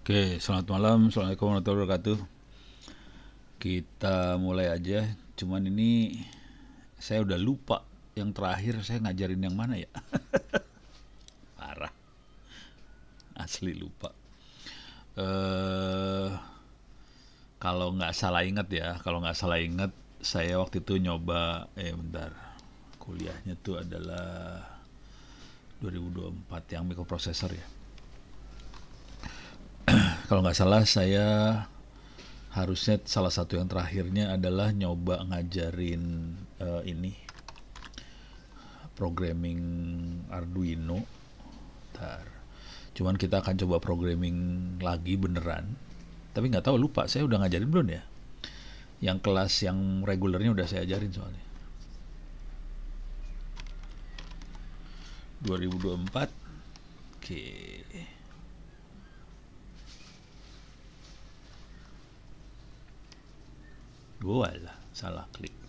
Oke, selamat malam. Assalamualaikum warahmatullahi wabarakatuh. Kita mulai aja. Cuman ini saya udah lupa yang terakhir saya ngajarin yang mana ya. Parah. Asli lupa. Eh kalau nggak salah ingat ya, kalau nggak salah ingat saya waktu itu nyoba eh bentar. Kuliahnya tuh adalah 2024 yang microprocessor ya kalau nggak salah saya harusnya salah satu yang terakhirnya adalah nyoba ngajarin uh, ini programming Arduino. Bentar. Cuman kita akan coba programming lagi beneran. Tapi nggak tahu lupa saya udah ngajarin belum ya? Yang kelas yang regulernya udah saya ajarin soalnya. 2024. Oke. Okay. gua lah salah klik oke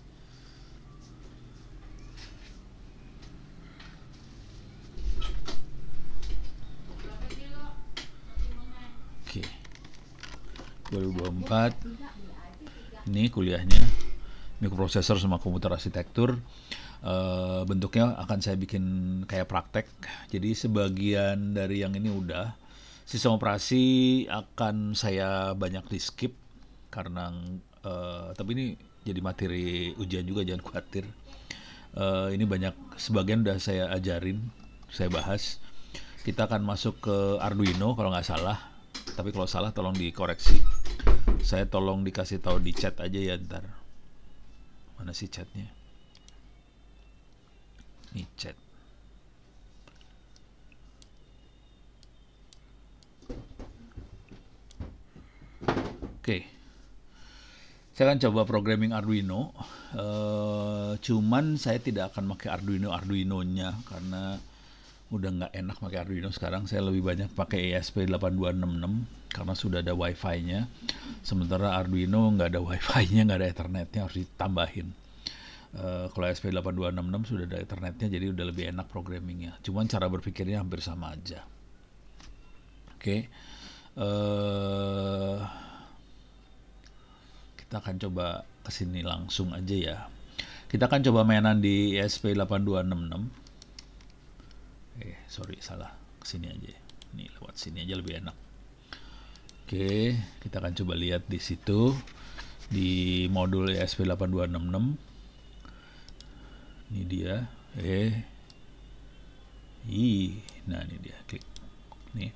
okay. empat. ini kuliahnya mikroprosesor sama komputer arsitektur uh, bentuknya akan saya bikin kayak praktek jadi sebagian dari yang ini udah sistem operasi akan saya banyak di skip karena uh, tapi ini jadi materi ujian juga jangan khawatir uh, ini banyak sebagian udah saya ajarin saya bahas kita akan masuk ke Arduino kalau nggak salah tapi kalau salah tolong dikoreksi saya tolong dikasih tahu di chat aja ya ntar mana sih chatnya ini chat oke okay saya akan coba programming Arduino uh, cuman saya tidak akan pakai Arduino Arduino nya karena udah nggak enak pakai Arduino sekarang saya lebih banyak pakai ESP8266 karena sudah ada wifi-nya sementara Arduino nggak ada wifi-nya nggak ada ethernetnya harus ditambahin uh, kalau ESP8266 sudah ada internetnya, jadi udah lebih enak programmingnya cuman cara berpikirnya hampir sama aja oke okay. uh, eh, kita akan coba kesini langsung aja ya kita akan coba mainan di ESP8266 eh sorry salah kesini aja ini lewat sini aja lebih enak oke kita akan coba lihat di situ di modul ESP8266 ini dia eh i nah ini dia klik nih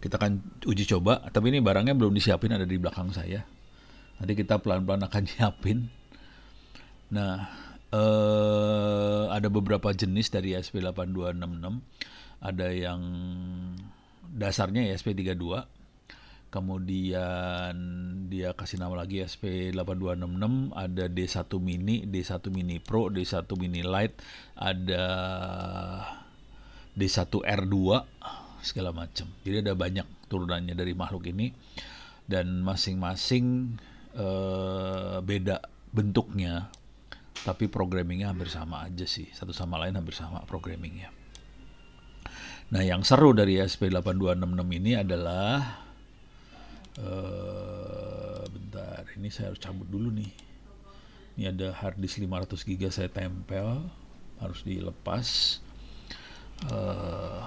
kita akan uji coba tapi ini barangnya belum disiapin ada di belakang saya nanti kita pelan-pelan akan siapin. nah eh, ada beberapa jenis dari SP8266 ada yang dasarnya ya, SP32 kemudian dia kasih nama lagi SP8266 ada D1 mini, D1 mini pro, D1 mini Lite, ada D1R2 segala macam. Jadi ada banyak turunannya dari makhluk ini dan masing-masing uh, beda bentuknya, tapi programmingnya hampir sama aja sih, satu sama lain hampir sama programmingnya. Nah, yang seru dari SP8266 ini adalah uh, bentar, ini saya harus cabut dulu nih. Ini ada hard disk 500 GB saya tempel, harus dilepas. Eh,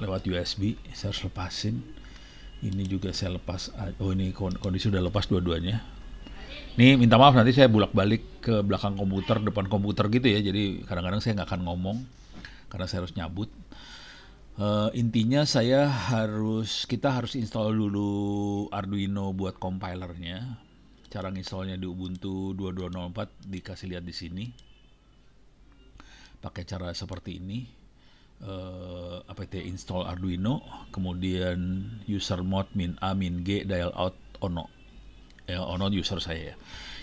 lewat USB saya harus lepasin ini juga saya lepas ah, oh ini kondisi udah lepas dua-duanya ini minta maaf nanti saya bolak-balik ke belakang komputer depan komputer gitu ya jadi kadang-kadang saya nggak akan ngomong karena saya harus nyabut uh, intinya saya harus kita harus install dulu Arduino buat compilernya cara installnya di Ubuntu 2204 dikasih lihat di sini pakai cara seperti ini uh, eh, apt ya, install Arduino, kemudian user mod min a min g dial out ono, eh, ono user saya. Ya.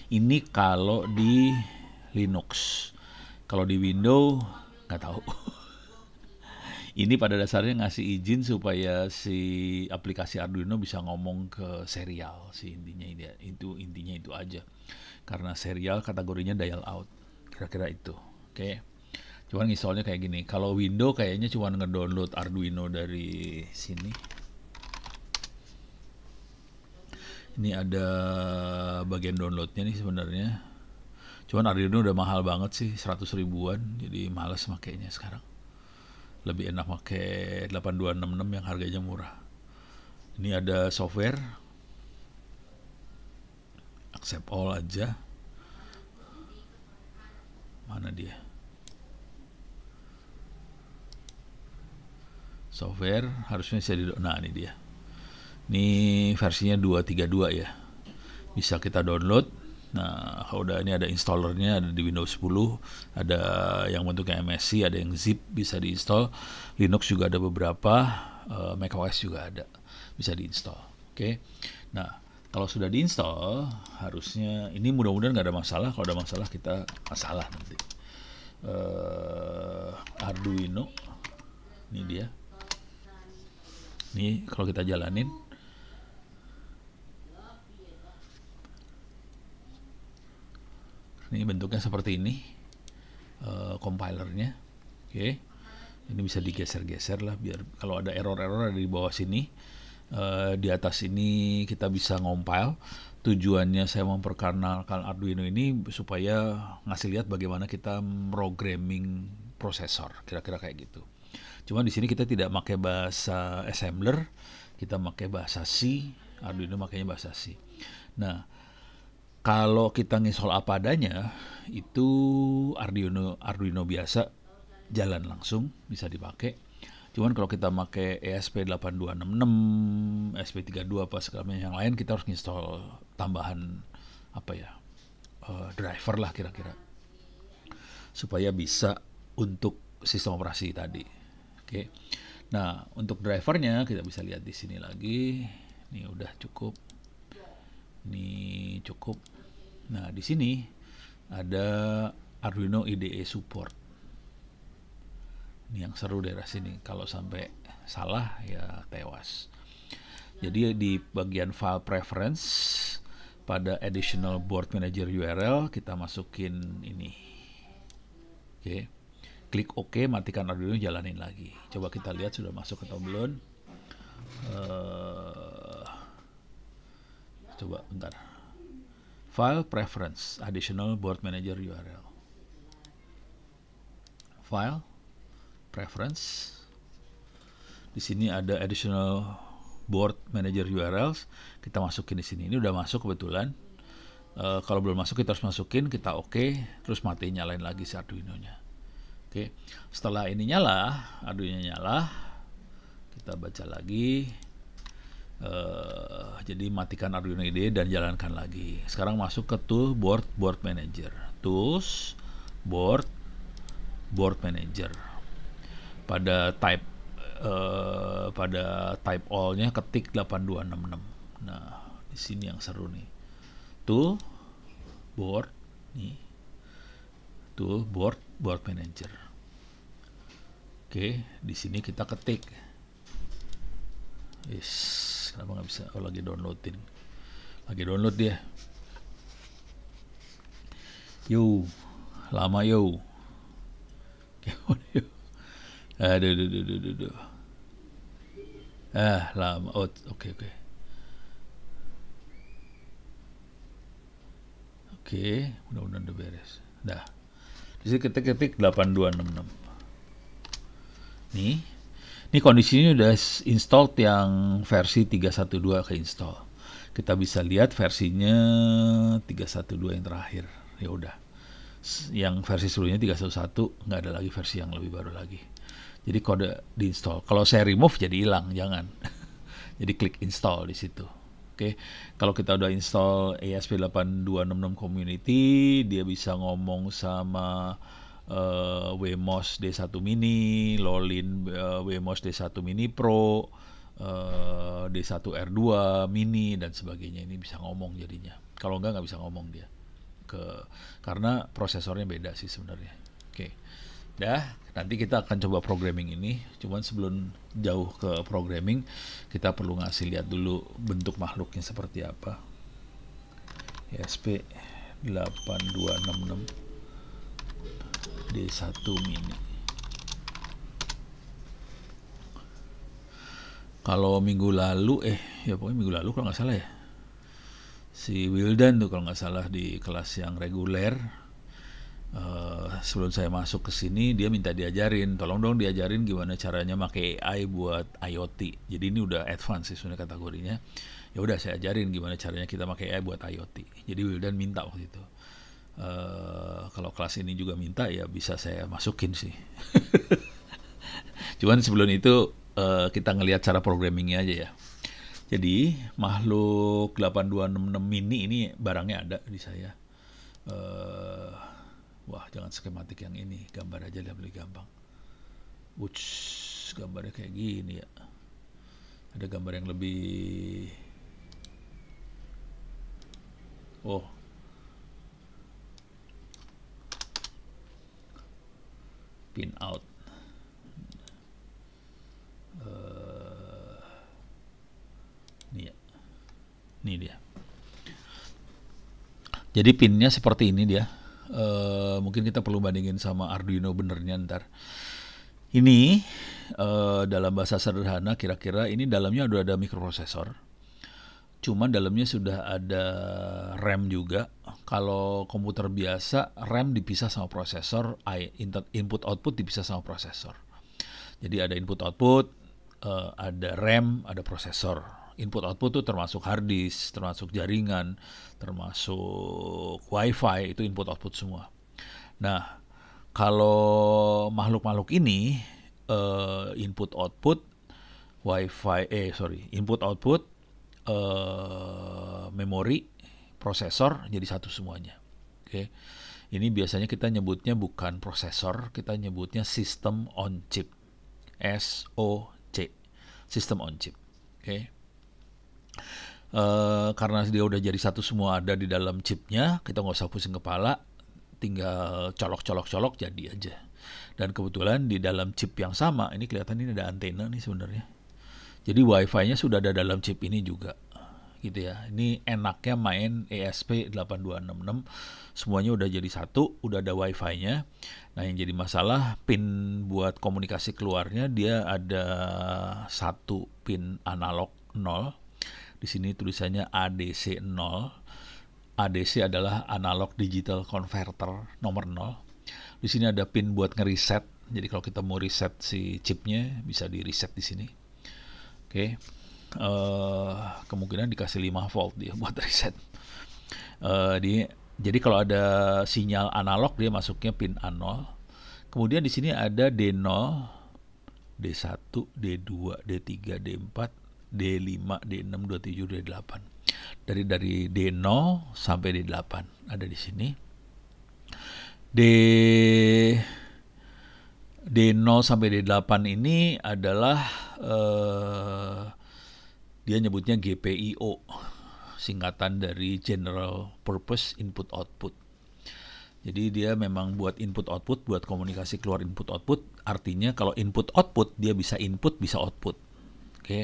Ini kalau di Linux, kalau di Windows nggak tahu. Ini pada dasarnya ngasih izin supaya si aplikasi Arduino bisa ngomong ke serial, si intinya itu intinya itu aja. Karena serial kategorinya dial out, kira-kira itu. Oke. Okay. Cuman ngisolnya kayak gini. Kalau window kayaknya cuman ngedownload Arduino dari sini. Ini ada bagian downloadnya nih sebenarnya. Cuman Arduino udah mahal banget sih, 100 ribuan. Jadi males makainya sekarang. Lebih enak pakai 8266 yang harganya murah. Ini ada software. Accept all aja. Mana dia? software harusnya bisa di nah ini dia ini versinya 232 ya bisa kita download nah kalau udah ini ada installernya ada di Windows 10 ada yang bentuknya MSC ada yang zip bisa diinstal Linux juga ada beberapa uh, eh, macOS juga ada bisa diinstal oke okay? nah kalau sudah diinstal harusnya ini mudah-mudahan nggak ada masalah kalau ada masalah kita masalah nanti uh, Arduino ini dia ini kalau kita jalanin Ini bentuknya seperti ini uh, compilernya. Oke. Okay. Ini bisa digeser-geser lah biar kalau ada error-error ada di bawah sini. Uh, di atas ini kita bisa ngompil. Tujuannya saya memperkenalkan Arduino ini supaya ngasih lihat bagaimana kita programming prosesor, kira-kira kayak gitu. Cuma di sini kita tidak pakai bahasa assembler, kita pakai bahasa C, Arduino makanya bahasa C. Nah, kalau kita ngisol apa adanya, itu Arduino Arduino biasa jalan langsung bisa dipakai. Cuman kalau kita pakai ESP8266, ESP32 e apa segala yang lain, kita harus install tambahan apa ya eh, driver lah kira-kira supaya bisa untuk sistem operasi tadi. Oke. Nah, untuk drivernya kita bisa lihat di sini lagi. Ini udah cukup. Ini cukup. Nah, di sini ada Arduino IDE support. Ini yang seru daerah sini. Kalau sampai salah ya tewas. Jadi di bagian file preference pada additional board manager URL kita masukin ini. Oke. Okay klik OK, matikan Arduino, jalanin lagi. Coba kita lihat sudah masuk atau belum. Uh, eh, coba bentar. File preference, additional board manager URL. File preference. Di sini ada additional board manager URLs. Kita masukin di sini. Ini udah masuk kebetulan. Uh, kalau belum masuk kita harus masukin, kita oke, okay, terus mati, nyalain lagi si Arduino-nya. Oke, setelah ini nyala, adunya nyala, kita baca lagi. Uh, jadi matikan Arduino IDE dan jalankan lagi. Sekarang masuk ke tool board board manager, tools board board manager. Pada type uh, pada type all-nya ketik 8266. Nah, di sini yang seru nih. Tool board nih. Tool board board manager oke di sini kita ketik Is kenapa nggak bisa oh lagi downloadin lagi download dia yo lama yo aduh ah, aduh aduh aduh, aduh. ah lama oh oke okay, oke okay. oke okay, mudah-mudahan udah beres dah jadi kita ketik 8266. Nih. nih kondisinya udah install yang versi 312 ke install. Kita bisa lihat versinya 312 yang terakhir. Ya udah. Yang versi sebelumnya 311 nggak ada lagi versi yang lebih baru lagi. Jadi kode diinstall. Kalau saya remove jadi hilang, jangan. jadi klik install di situ. Oke, kalau kita udah install ESP8266 Community, dia bisa ngomong sama uh, eh, WMOS D1 Mini, Lolin uh, eh, WMOS D1 Mini Pro, uh, eh, D1R2 Mini dan sebagainya. Ini bisa ngomong jadinya. Kalau enggak nggak bisa ngomong dia. Ke karena prosesornya beda sih sebenarnya. Ya, nanti kita akan coba programming ini. Cuman sebelum jauh ke programming, kita perlu ngasih lihat dulu bentuk makhluknya seperti apa. ESP 8266 D1 mini. Kalau minggu lalu, eh ya pokoknya minggu lalu kalau nggak salah ya, si Wildan tuh kalau nggak salah di kelas yang reguler Eh, sebelum saya masuk ke sini dia minta diajarin tolong dong diajarin gimana caranya pakai AI buat IoT jadi ini udah advance sih sebenarnya kategorinya ya udah saya ajarin gimana caranya kita pakai AI buat IoT jadi Wildan minta waktu itu uh, kalau kelas ini juga minta ya bisa saya masukin sih cuman sebelum itu uh, kita ngelihat cara programmingnya aja ya jadi makhluk 8266 mini ini barangnya ada di saya uh, wah jangan skematik yang ini gambar aja dia lebih gampang Uts, gambarnya kayak gini ya ada gambar yang lebih oh pin out uh, ya ini dia jadi pinnya seperti ini dia Eh, mungkin kita perlu bandingin sama Arduino benernya ntar. Ini uh, dalam bahasa sederhana kira-kira ini dalamnya sudah ada mikroprosesor. Cuman dalamnya sudah ada RAM juga. Kalau komputer biasa RAM dipisah sama prosesor, input output dipisah sama prosesor. Jadi ada input output, uh, ada RAM, ada prosesor input output itu termasuk hard disk, termasuk jaringan, termasuk wifi itu input output semua. Nah, kalau makhluk-makhluk ini uh, eh, input output wifi eh sorry input output uh, eh, memori prosesor jadi satu semuanya. Oke. Okay. Ini biasanya kita nyebutnya bukan prosesor, kita nyebutnya sistem on chip. SOC, Sistem on chip. Oke. Okay. Uh, karena dia udah jadi satu semua ada di dalam chipnya, kita nggak usah pusing kepala, tinggal colok-colok-colok jadi aja. Dan kebetulan di dalam chip yang sama, ini kelihatan ini ada antena nih sebenarnya. Jadi wifi-nya sudah ada dalam chip ini juga gitu ya. Ini enaknya main ESP8266 semuanya udah jadi satu, udah ada wifi-nya. Nah, yang jadi masalah pin buat komunikasi keluarnya dia ada satu pin analog 0 di sini tulisannya ADC0. ADC adalah analog digital converter nomor 0. Di sini ada pin buat ngereset. Jadi kalau kita mau reset si chipnya bisa di reset di sini. Oke. Okay. Uh, eh, kemungkinan dikasih 5 volt dia buat reset. Uh, di jadi kalau ada sinyal analog dia masuknya pin A0. Kemudian di sini ada D0, D1, D2, D3, D4, D5, D6, 27, D8. Dari dari D0 sampai D8 ada di sini. D D0 sampai D8 ini adalah eh, dia nyebutnya GPIO, singkatan dari General Purpose Input Output. Jadi dia memang buat input output, buat komunikasi keluar input output. Artinya kalau input output dia bisa input bisa output. Oke. Okay.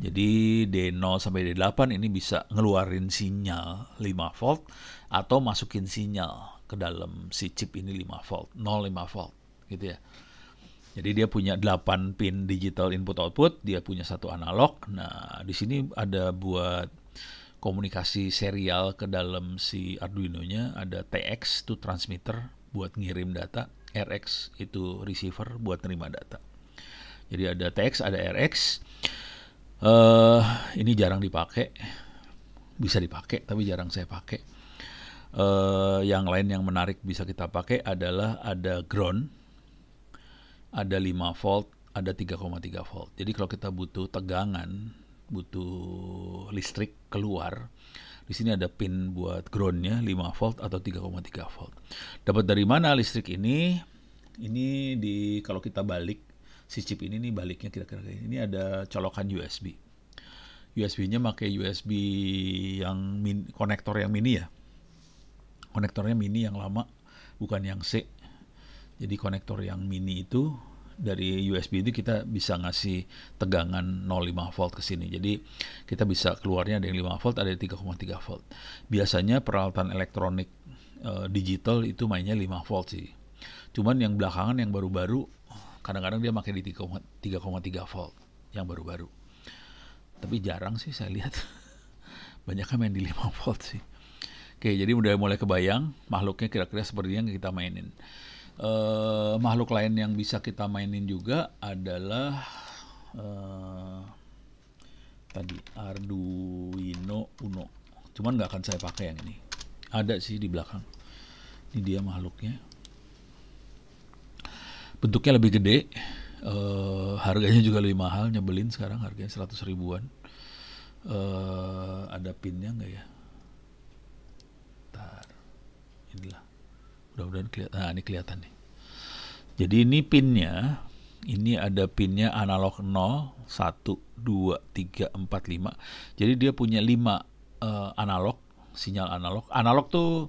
Jadi D0 sampai D8 ini bisa ngeluarin sinyal 5 volt atau masukin sinyal ke dalam si chip ini 5 volt, 0 5 volt gitu ya. Jadi dia punya 8 pin digital input output, dia punya satu analog. Nah, di sini ada buat komunikasi serial ke dalam si Arduino-nya, ada TX itu transmitter buat ngirim data, RX itu receiver buat nerima data. Jadi ada TX, ada RX. Uh, ini jarang dipakai, bisa dipakai tapi jarang saya pakai. Uh, yang lain yang menarik bisa kita pakai adalah ada ground, ada 5 volt, ada 3,3 volt. Jadi kalau kita butuh tegangan, butuh listrik keluar, di sini ada pin buat groundnya 5 volt atau 3,3 volt. Dapat dari mana listrik ini? Ini di kalau kita balik si chip ini nih baliknya kira-kira ini ada colokan USB. USB-nya pakai USB yang min, konektor yang mini ya. Konektornya mini yang lama, bukan yang C. Jadi konektor yang mini itu dari USB itu kita bisa ngasih tegangan 0,5 volt ke sini. Jadi kita bisa keluarnya ada yang 5 volt, ada yang 3,3 volt. Biasanya peralatan elektronik e, digital itu mainnya 5 volt sih. Cuman yang belakangan yang baru-baru kadang-kadang dia pakai di 3,3 volt yang baru-baru tapi jarang sih saya lihat banyaknya main di 5 volt sih oke jadi udah mulai kebayang makhluknya kira-kira seperti yang kita mainin uh, makhluk lain yang bisa kita mainin juga adalah uh, tadi Arduino Uno cuman nggak akan saya pakai yang ini ada sih di belakang ini dia makhluknya bentuknya lebih gede uh, harganya juga lebih mahal nyebelin sekarang harganya 100 ribuan uh, ada pinnya nggak ya Bentar. inilah mudah-mudahan kelihatan nah ini kelihatan nih jadi ini pinnya ini ada pinnya analog 0 1 2 3 4 5 jadi dia punya 5 uh, eh, analog sinyal analog analog tuh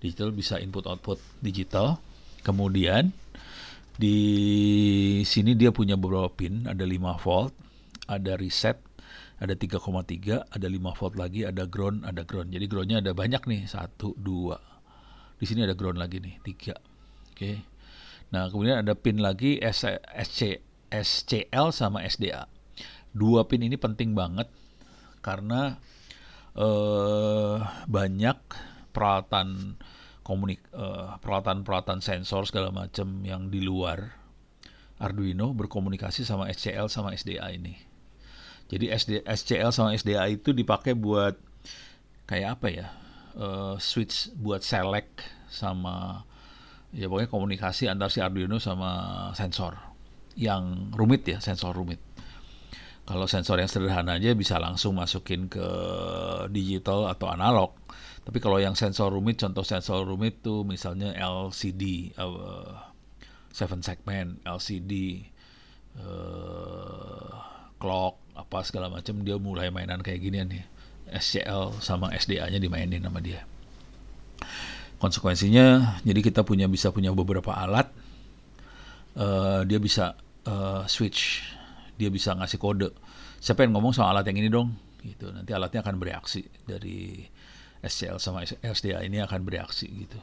digital bisa input output digital kemudian di sini dia punya beberapa pin ada 5 volt ada reset ada 3,3 ada 5 volt lagi ada ground ada ground jadi groundnya ada banyak nih satu dua di sini ada ground lagi nih tiga oke okay. nah kemudian ada pin lagi SC SCL sama SDA dua pin ini penting banget karena eh, banyak peralatan komunik uh, peralatan-peralatan sensor segala macam yang di luar Arduino berkomunikasi sama SCL sama SDA ini. Jadi SD, SCL sama SDA itu dipakai buat kayak apa ya? Uh, switch buat select sama ya pokoknya komunikasi antar si Arduino sama sensor yang rumit ya, sensor rumit. Kalau sensor yang sederhana aja bisa langsung masukin ke digital atau analog tapi kalau yang sensor rumit, contoh sensor rumit tuh misalnya LCD, uh, eh, seven segment, LCD, uh, eh, clock, apa segala macam dia mulai mainan kayak gini nih. SCL sama SDA-nya dimainin sama dia. Konsekuensinya, jadi kita punya bisa punya beberapa alat, uh, dia bisa uh, switch, dia bisa ngasih kode. Siapa yang ngomong soal alat yang ini dong, gitu. Nanti alatnya akan bereaksi dari SCL sama SDA ini akan bereaksi gitu.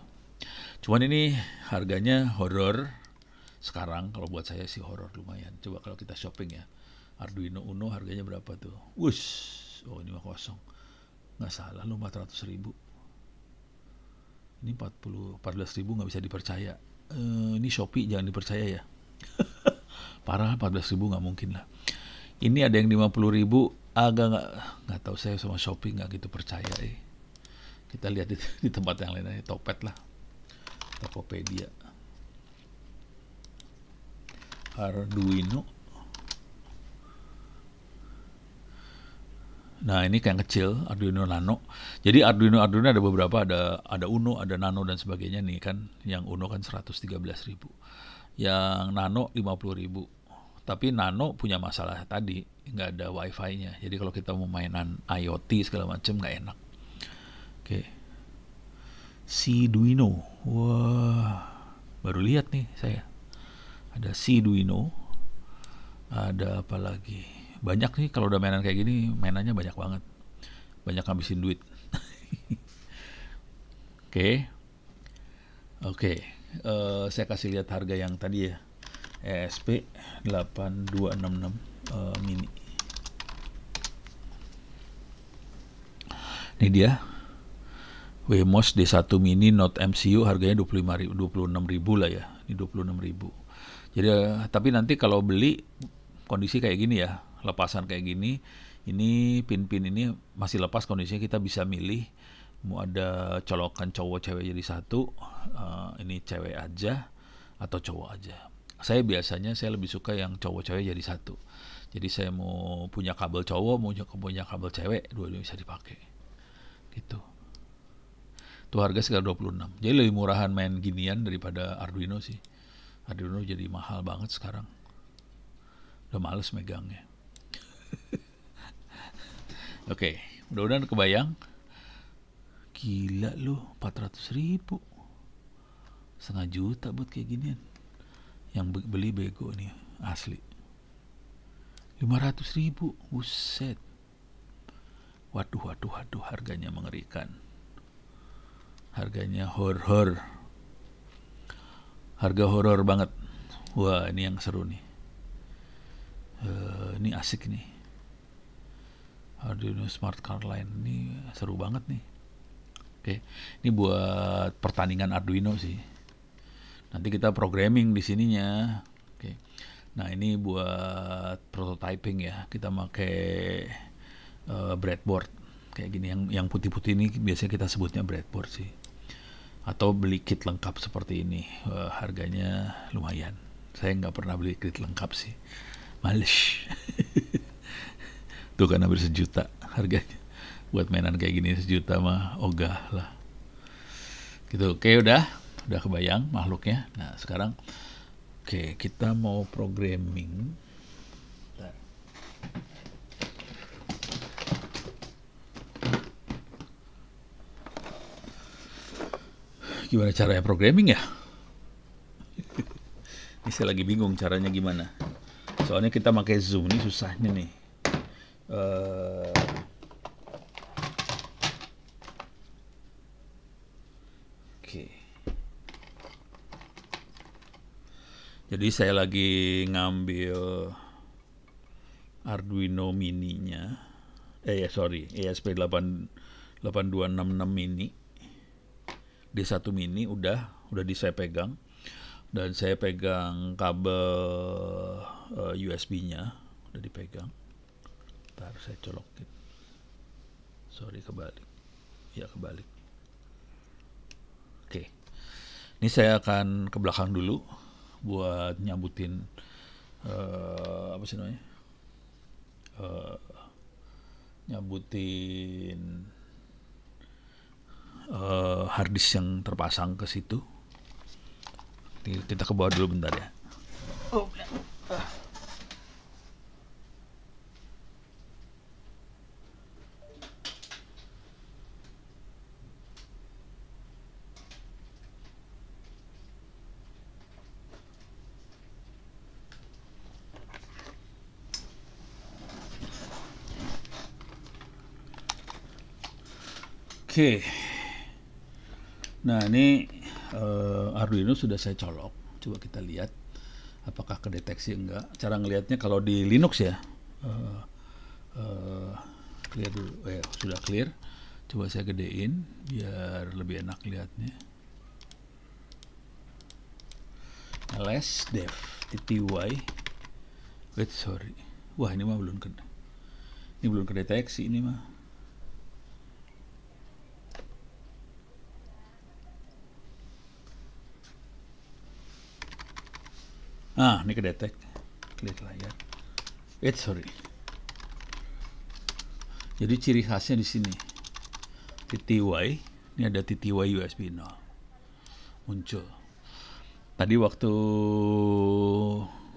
Cuman ini harganya horor sekarang kalau buat saya sih horor lumayan. Coba kalau kita shopping ya. Arduino Uno harganya berapa tuh? Wush, oh ini mah kosong. Nggak salah lu 400 ribu. Ini 40, 14 ribu nggak bisa dipercaya. E, ini Shopee jangan dipercaya ya. Parah 14 ribu nggak mungkin lah. Ini ada yang 50 ribu agak nggak nggak tahu saya sama Shopee nggak gitu percaya eh kita lihat di, di tempat yang lain aja Topet lah Tokopedia Arduino Nah ini kayak kecil Arduino Nano. Jadi Arduino Arduino ada beberapa ada ada Uno, ada Nano dan sebagainya nih kan. Yang Uno kan 113.000. Yang Nano 50.000. Tapi Nano punya masalah tadi nggak ada WiFi-nya. Jadi kalau kita mau mainan IoT segala macam nggak enak. Oke. Si Duino. Wah, baru lihat nih saya. Ada si Duino. Ada apa lagi? Banyak nih kalau udah mainan kayak gini, mainannya banyak banget. Banyak habisin duit. Oke. Oke, uh, saya kasih lihat harga yang tadi ya. ESP 8266 uh, mini. Ini dia Wemos D1 Mini Note MCU harganya 25 26 ribu lah ya. Ini enam ribu. Jadi eh, tapi nanti kalau beli kondisi kayak gini ya, lepasan kayak gini, ini pin-pin ini masih lepas kondisinya kita bisa milih mau ada colokan cowok cewek jadi satu, uh, ini cewek aja atau cowok aja. Saya biasanya saya lebih suka yang cowok cewek jadi satu. Jadi saya mau punya kabel cowok, mau punya kabel cewek, dua-dua bisa dipakai. Gitu. Itu harga sekitar 26. Jadi lebih murahan main ginian daripada Arduino sih. Arduino jadi mahal banget sekarang. Udah males megangnya. Oke, okay, mudah-mudahan kebayang. Gila lu, 400 ribu. Setengah juta buat kayak ginian. Yang beli bego nih, asli. 500 ribu, buset. Waduh, waduh, waduh, harganya mengerikan harganya horror, harga horror banget wah ini yang seru nih uh, ini asik nih Arduino Smart car Line ini seru banget nih oke ini buat pertandingan Arduino sih nanti kita programming di sininya oke nah ini buat prototyping ya kita pakai uh, eh, breadboard kayak gini yang yang putih-putih ini biasanya kita sebutnya breadboard sih atau beli kit lengkap seperti ini uh, harganya lumayan saya nggak pernah beli kit lengkap sih males tuh kan hampir sejuta harganya buat mainan kayak gini sejuta mah ogah lah gitu oke udah udah kebayang makhluknya nah sekarang oke kita mau programming gimana caranya programming ya? ini saya lagi bingung caranya gimana. Soalnya kita pakai Zoom ini susahnya nih. Uh, Oke. Okay. Jadi saya lagi ngambil Arduino mininya. Eh ya sorry, ESP 8 8266 mini D1 mini udah udah di saya pegang dan saya pegang kabel uh, eh, USB-nya udah dipegang. Ntar saya colokin. Sorry kebalik. Ya kebalik. Oke. Ini saya akan ke belakang dulu buat nyambutin uh, apa sih namanya? Uh, eh, nyabutin uh, disk yang terpasang ke situ. Kita ke bawah dulu bentar ya. Oh, ah. Oke. Okay. Nah ini uh, Arduino sudah saya colok. Coba kita lihat apakah kedeteksi enggak. Cara ngelihatnya kalau di Linux ya. Uh, uh, clear dulu. Eh, sudah clear. Coba saya gedein biar lebih enak lihatnya. ls dev tty wait sorry wah ini mah belum kena ini belum kedeteksi ini mah ah ini kedetek klik layar eh sorry jadi ciri khasnya di sini TTY ini ada TTY USB 0 muncul tadi waktu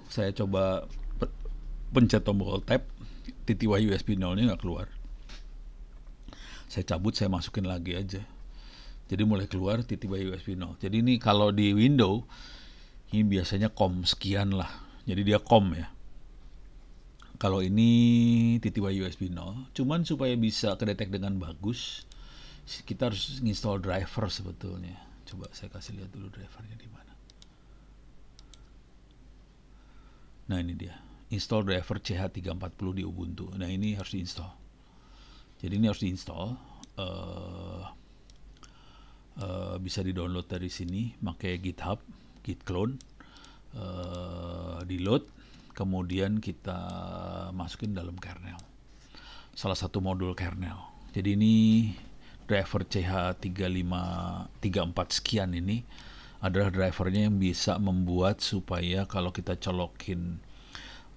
saya coba pencet tombol tab TTY USB 0 ini nggak keluar saya cabut saya masukin lagi aja jadi mulai keluar TTY USB 0 jadi ini kalau di window ini biasanya kom sekian lah jadi dia kom ya kalau ini titiba USB 0 cuman supaya bisa kedetek dengan bagus kita harus install driver sebetulnya coba saya kasih lihat dulu drivernya di mana nah ini dia install driver CH340 di Ubuntu nah ini harus diinstall jadi ini harus diinstall uh, uh, bisa di download dari sini pakai GitHub git clone uh, eh, di load kemudian kita masukin dalam kernel salah satu modul kernel jadi ini driver CH3534 sekian ini adalah drivernya yang bisa membuat supaya kalau kita colokin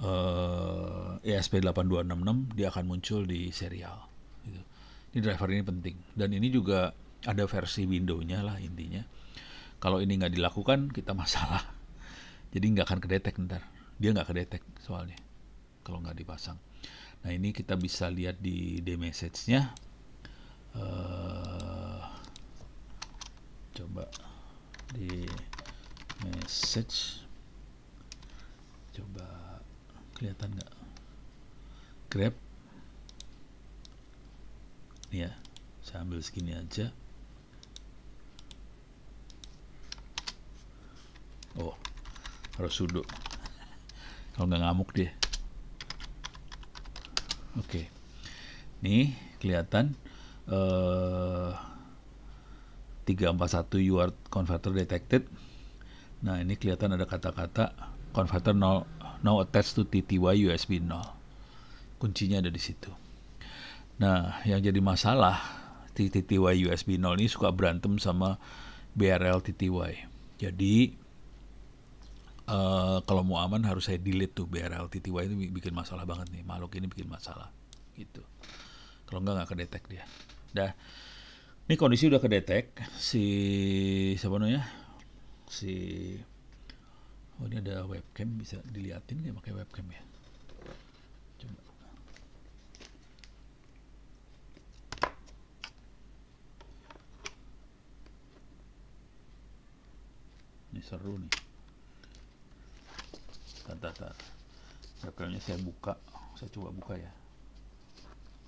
uh, eh, ESP8266 dia akan muncul di serial gitu. ini driver ini penting dan ini juga ada versi windownya lah intinya kalau ini nggak dilakukan kita masalah jadi nggak akan kedetek ntar dia nggak kedetek soalnya kalau nggak dipasang nah ini kita bisa lihat di d message nya uh, eh, coba di message coba kelihatan nggak grab ini ya saya ambil segini aja oh harus sudut kalau nggak ngamuk dia oke okay. nih kelihatan uh, 341 UART converter detected nah ini kelihatan ada kata-kata converter now, now attached to TTY USB 0 kuncinya ada di situ nah yang jadi masalah TTY USB 0 ini suka berantem sama BRL TTY jadi uh, kalau mau aman harus saya delete tuh BRL TTY itu bikin masalah banget nih makhluk ini bikin masalah gitu kalau enggak nggak kedetek dia dah ini kondisi udah kedetek si siapa namanya si oh ini ada webcam bisa diliatin nggak pakai webcam ya coba ini seru nih tata sekarangnya saya buka saya coba buka ya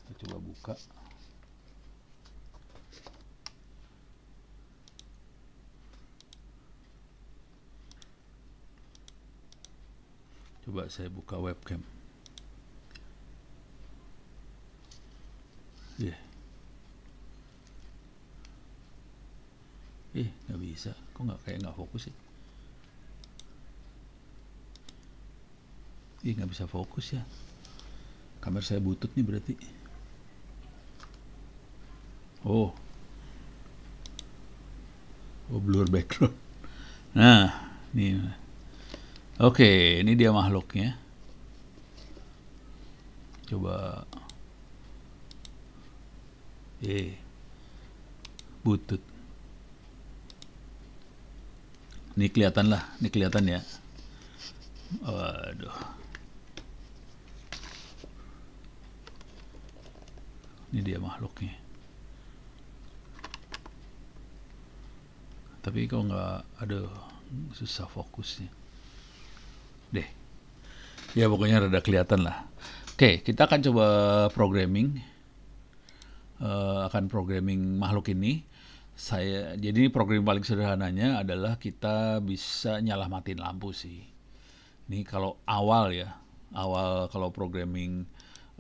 saya coba buka coba saya buka webcam yeah. eh nggak bisa kok nggak kayak nggak fokus sih ya? Ih nggak bisa fokus ya. Kamera saya butut nih berarti. Oh. Oh blur background. Nah, ini Oke, okay, ini dia makhluknya. Coba. Eh. Butut. Ini kelihatan lah, ini kelihatan ya. Waduh. ini dia makhluknya tapi kalau nggak ada susah fokusnya deh ya pokoknya rada kelihatan lah oke kita akan coba programming uh, akan programming makhluk ini saya jadi program paling sederhananya adalah kita bisa nyala matiin lampu sih ini kalau awal ya awal kalau programming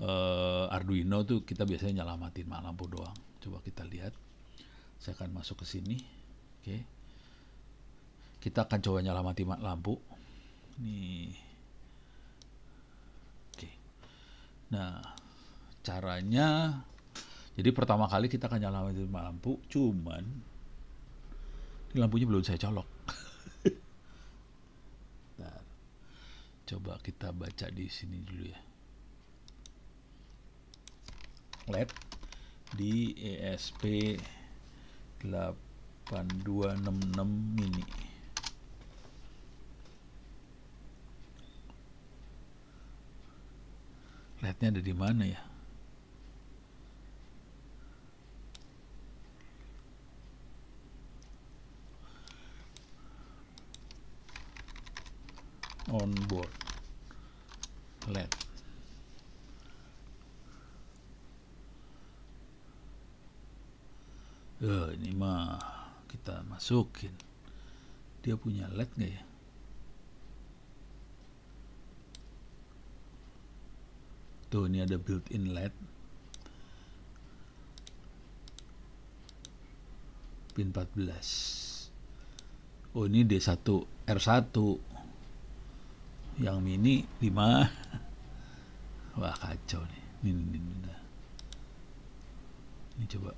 uh, Arduino tuh kita biasanya nyelamatin lampu doang. Coba kita lihat. Saya akan masuk ke sini. Oke. Okay. Kita akan coba mati lampu. Nih. Oke. Okay. Nah, caranya jadi pertama kali kita akan mati lampu, cuman ini lampunya belum saya colok. Coba kita baca di sini dulu ya led di ESP 8266 mini LED-nya ada di mana ya on board led eh, ini mah kita masukin dia punya led nggak ya tuh ini ada built-in led pin 14 oh ini D1 R1 yang mini 5 wah kacau nih ini, ini, ini, ini coba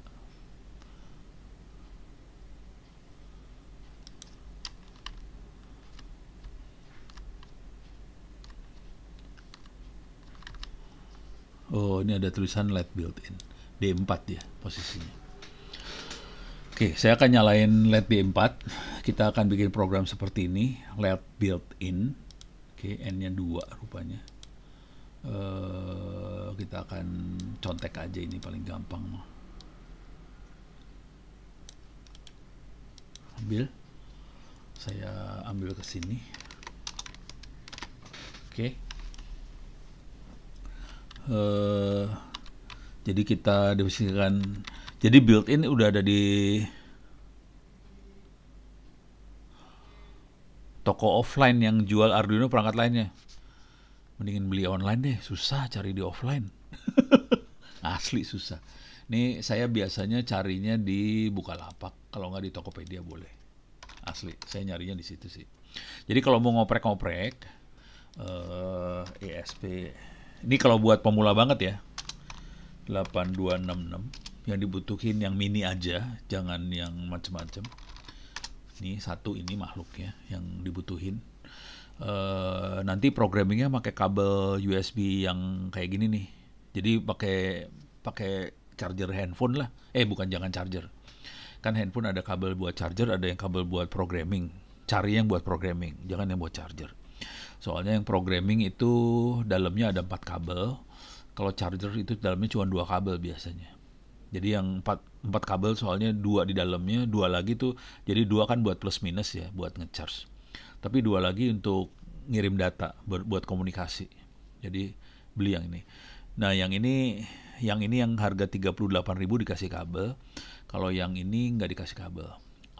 Oh, ini ada tulisan led built-in. D4 ya posisinya. Oke, saya akan nyalain LED D4. Kita akan bikin program seperti ini, LED built-in. Oke, N-nya 2 rupanya. Uh, kita akan contek aja ini paling gampang mah. Ambil. Saya ambil ke sini. Oke. Okay Eh, jadi kita definisikan jadi built-in udah ada di toko offline yang jual Arduino perangkat lainnya mendingin beli online deh susah cari di offline asli susah ini saya biasanya carinya di Bukalapak kalau nggak di Tokopedia boleh asli saya nyarinya di situ sih jadi kalau mau ngoprek-ngoprek uh, eh, ESP ini kalau buat pemula banget ya. 8266 yang dibutuhin yang mini aja, jangan yang macam-macam. Ini satu ini makhluknya yang dibutuhin. Uh, nanti programmingnya pakai kabel USB yang kayak gini nih. Jadi pakai pakai charger handphone lah. Eh bukan jangan charger. Kan handphone ada kabel buat charger, ada yang kabel buat programming. Cari yang buat programming, jangan yang buat charger. Soalnya yang programming itu dalamnya ada empat kabel. Kalau charger itu dalamnya cuma dua kabel biasanya. Jadi yang empat empat kabel soalnya dua di dalamnya, dua lagi tuh jadi dua kan buat plus minus ya, buat ngecharge. Tapi dua lagi untuk ngirim data buat, komunikasi. Jadi beli yang ini. Nah, yang ini yang ini yang harga 38.000 dikasih kabel. Kalau yang ini nggak dikasih kabel.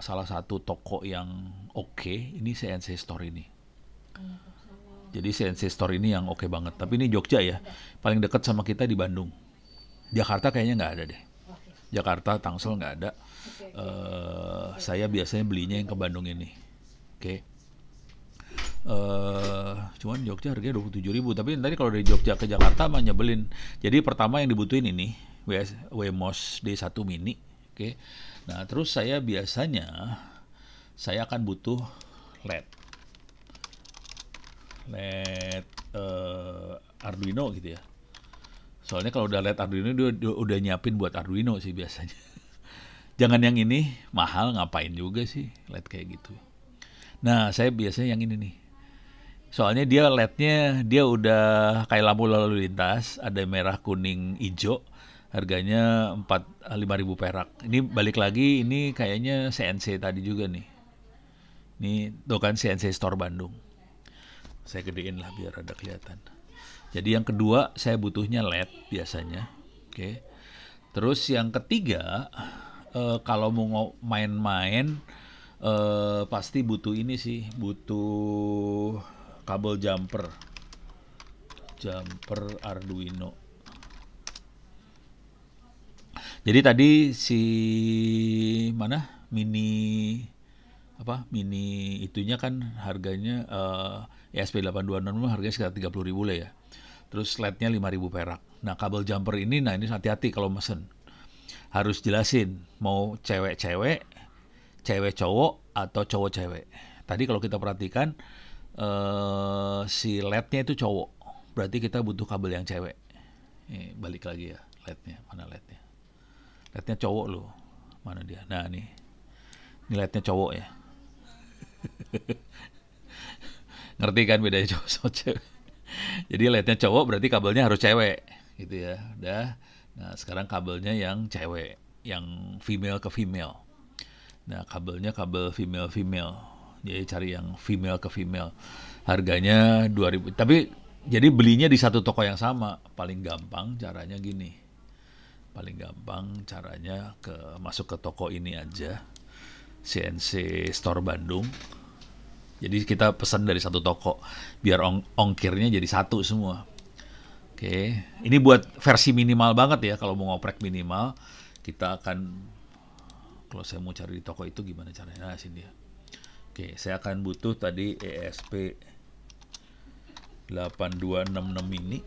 Salah satu toko yang oke okay, ini CNC Store ini. Hmm jadi CNC Store ini yang oke okay banget. Tapi ini Jogja ya, paling dekat sama kita di Bandung. Jakarta kayaknya nggak ada deh. Jakarta, Tangsel nggak ada. Uh, saya biasanya belinya yang ke Bandung ini. Oke. Okay. Uh, eh, cuman Jogja harganya 27.000. Tapi tadi kalau dari Jogja ke Jakarta mah nyebelin. Jadi pertama yang dibutuhin ini Wemos D1 Mini. Oke. Okay. Nah terus saya biasanya saya akan butuh LED net uh, Arduino gitu ya soalnya kalau udah LED Arduino dia, dia udah nyiapin buat Arduino sih biasanya jangan yang ini mahal ngapain juga sih LED kayak gitu nah saya biasanya yang ini nih soalnya dia LED-nya dia udah kayak lampu lalu lintas ada merah kuning hijau harganya empat eh, lima ribu perak ini balik lagi ini kayaknya CNC tadi juga nih ini tuh kan CNC Store Bandung saya gedein lah biar ada kelihatan jadi yang kedua saya butuhnya LED biasanya oke okay. terus yang ketiga uh, kalau mau main-main uh, pasti butuh ini sih butuh kabel jumper jumper Arduino jadi tadi si mana mini apa mini itunya kan harganya uh, ESP82 harganya sekitar 30 ribu lah ya. Terus LED-nya 5 ribu perak. Nah kabel jumper ini, nah ini hati-hati kalau mesen. Harus jelasin, mau cewek-cewek, cewek cowok, atau cowok cewek. Tadi kalau kita perhatikan, eh, si LED-nya itu cowok. Berarti kita butuh kabel yang cewek. Ini balik lagi ya LED-nya, mana LED-nya. LED-nya cowok loh, mana dia. Nah nih, ini LED-nya cowok ya. ngerti kan bedanya cowok sama cewek jadi lihatnya cowok berarti kabelnya harus cewek gitu ya udah nah sekarang kabelnya yang cewek yang female ke female nah kabelnya kabel female female jadi cari yang female ke female harganya 2000 tapi jadi belinya di satu toko yang sama paling gampang caranya gini paling gampang caranya ke masuk ke toko ini aja CNC Store Bandung jadi kita pesan dari satu toko biar ong ongkirnya jadi satu semua. Oke, okay. ini buat versi minimal banget ya kalau mau ngoprek minimal kita akan kalau saya mau cari di toko itu gimana caranya? Nah, sini ya. Oke, okay, saya akan butuh tadi ESP 8266 ini.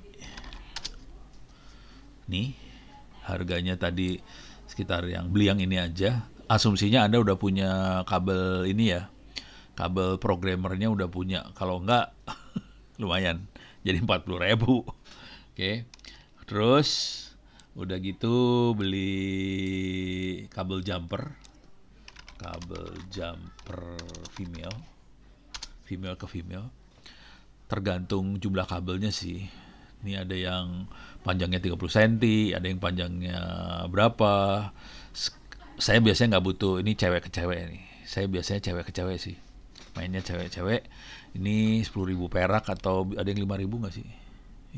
Nih, harganya tadi sekitar yang beli yang ini aja. Asumsinya Anda udah punya kabel ini ya kabel programmernya udah punya kalau enggak lumayan jadi 40 ribu oke okay. terus udah gitu beli kabel jumper kabel jumper female female ke female tergantung jumlah kabelnya sih ini ada yang panjangnya 30 cm ada yang panjangnya berapa saya biasanya nggak butuh ini cewek ke cewek ini saya biasanya cewek ke cewek sih mainnya cewek-cewek ini 10.000 perak atau ada yang 5.000 nggak sih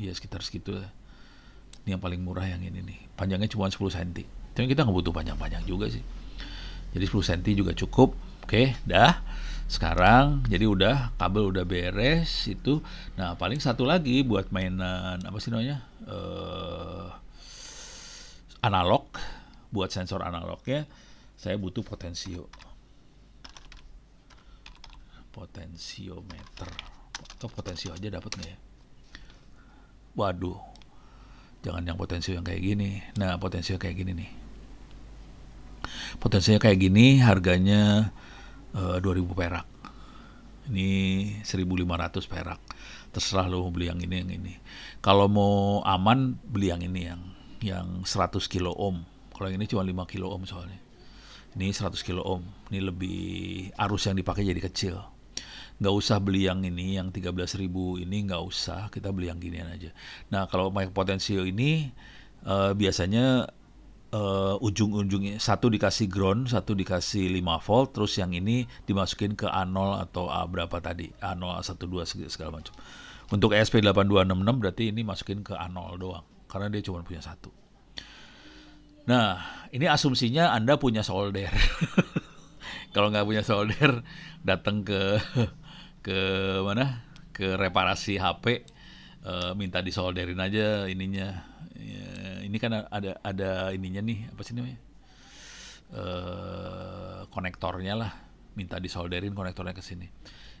iya sekitar segitu ini yang paling murah yang ini nih panjangnya cuma 10 cm tapi kita nggak butuh panjang-panjang juga sih jadi 10 cm juga cukup oke dah sekarang jadi udah kabel udah beres itu nah paling satu lagi buat mainan apa sih namanya uh, analog buat sensor analognya saya butuh potensio potensiometer atau potensio aja dapat nih. ya waduh jangan yang potensio yang kayak gini nah potensio kayak gini nih potensinya kayak gini harganya uh, eh, 2000 perak ini 1500 perak terserah lo beli yang ini yang ini kalau mau aman beli yang ini yang yang 100 kilo ohm kalau yang ini cuma 5 kilo ohm soalnya ini 100 kilo ohm ini lebih arus yang dipakai jadi kecil nggak usah beli yang ini yang 13.000 ini nggak usah kita beli yang ginian aja nah kalau mic potensio ini uh, biasanya uh, ujung-ujungnya satu dikasih ground satu dikasih 5 volt terus yang ini dimasukin ke A0 atau A berapa tadi A0 A12 segala macam untuk ESP8266 berarti ini masukin ke A0 doang karena dia cuma punya satu Nah, ini asumsinya Anda punya solder. Kalau nggak punya solder, datang ke ke mana ke reparasi HP uh, eh, minta disolderin aja ininya uh, ini kan ada ada ininya nih apa sih namanya uh, konektornya lah minta disolderin konektornya ke sini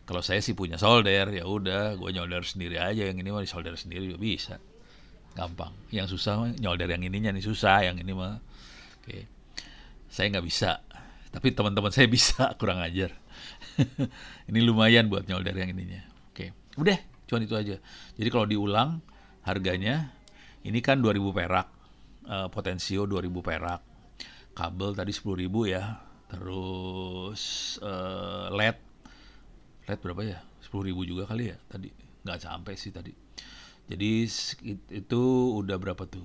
kalau saya sih punya solder ya udah gue nyolder sendiri aja yang ini mah disolder sendiri juga bisa gampang yang susah nyolder yang ininya nih susah yang ini mah oke okay. saya nggak bisa tapi teman-teman saya bisa kurang ajar ini lumayan buat nyolder yang ininya. Oke, udah cuma itu aja. Jadi kalau diulang harganya ini kan 2000 perak, uh, potensio 2000 perak, kabel tadi 10.000 ya, terus uh, LED LED berapa ya? 10.000 juga kali ya tadi. Nggak sampai sih tadi. Jadi itu udah berapa tuh?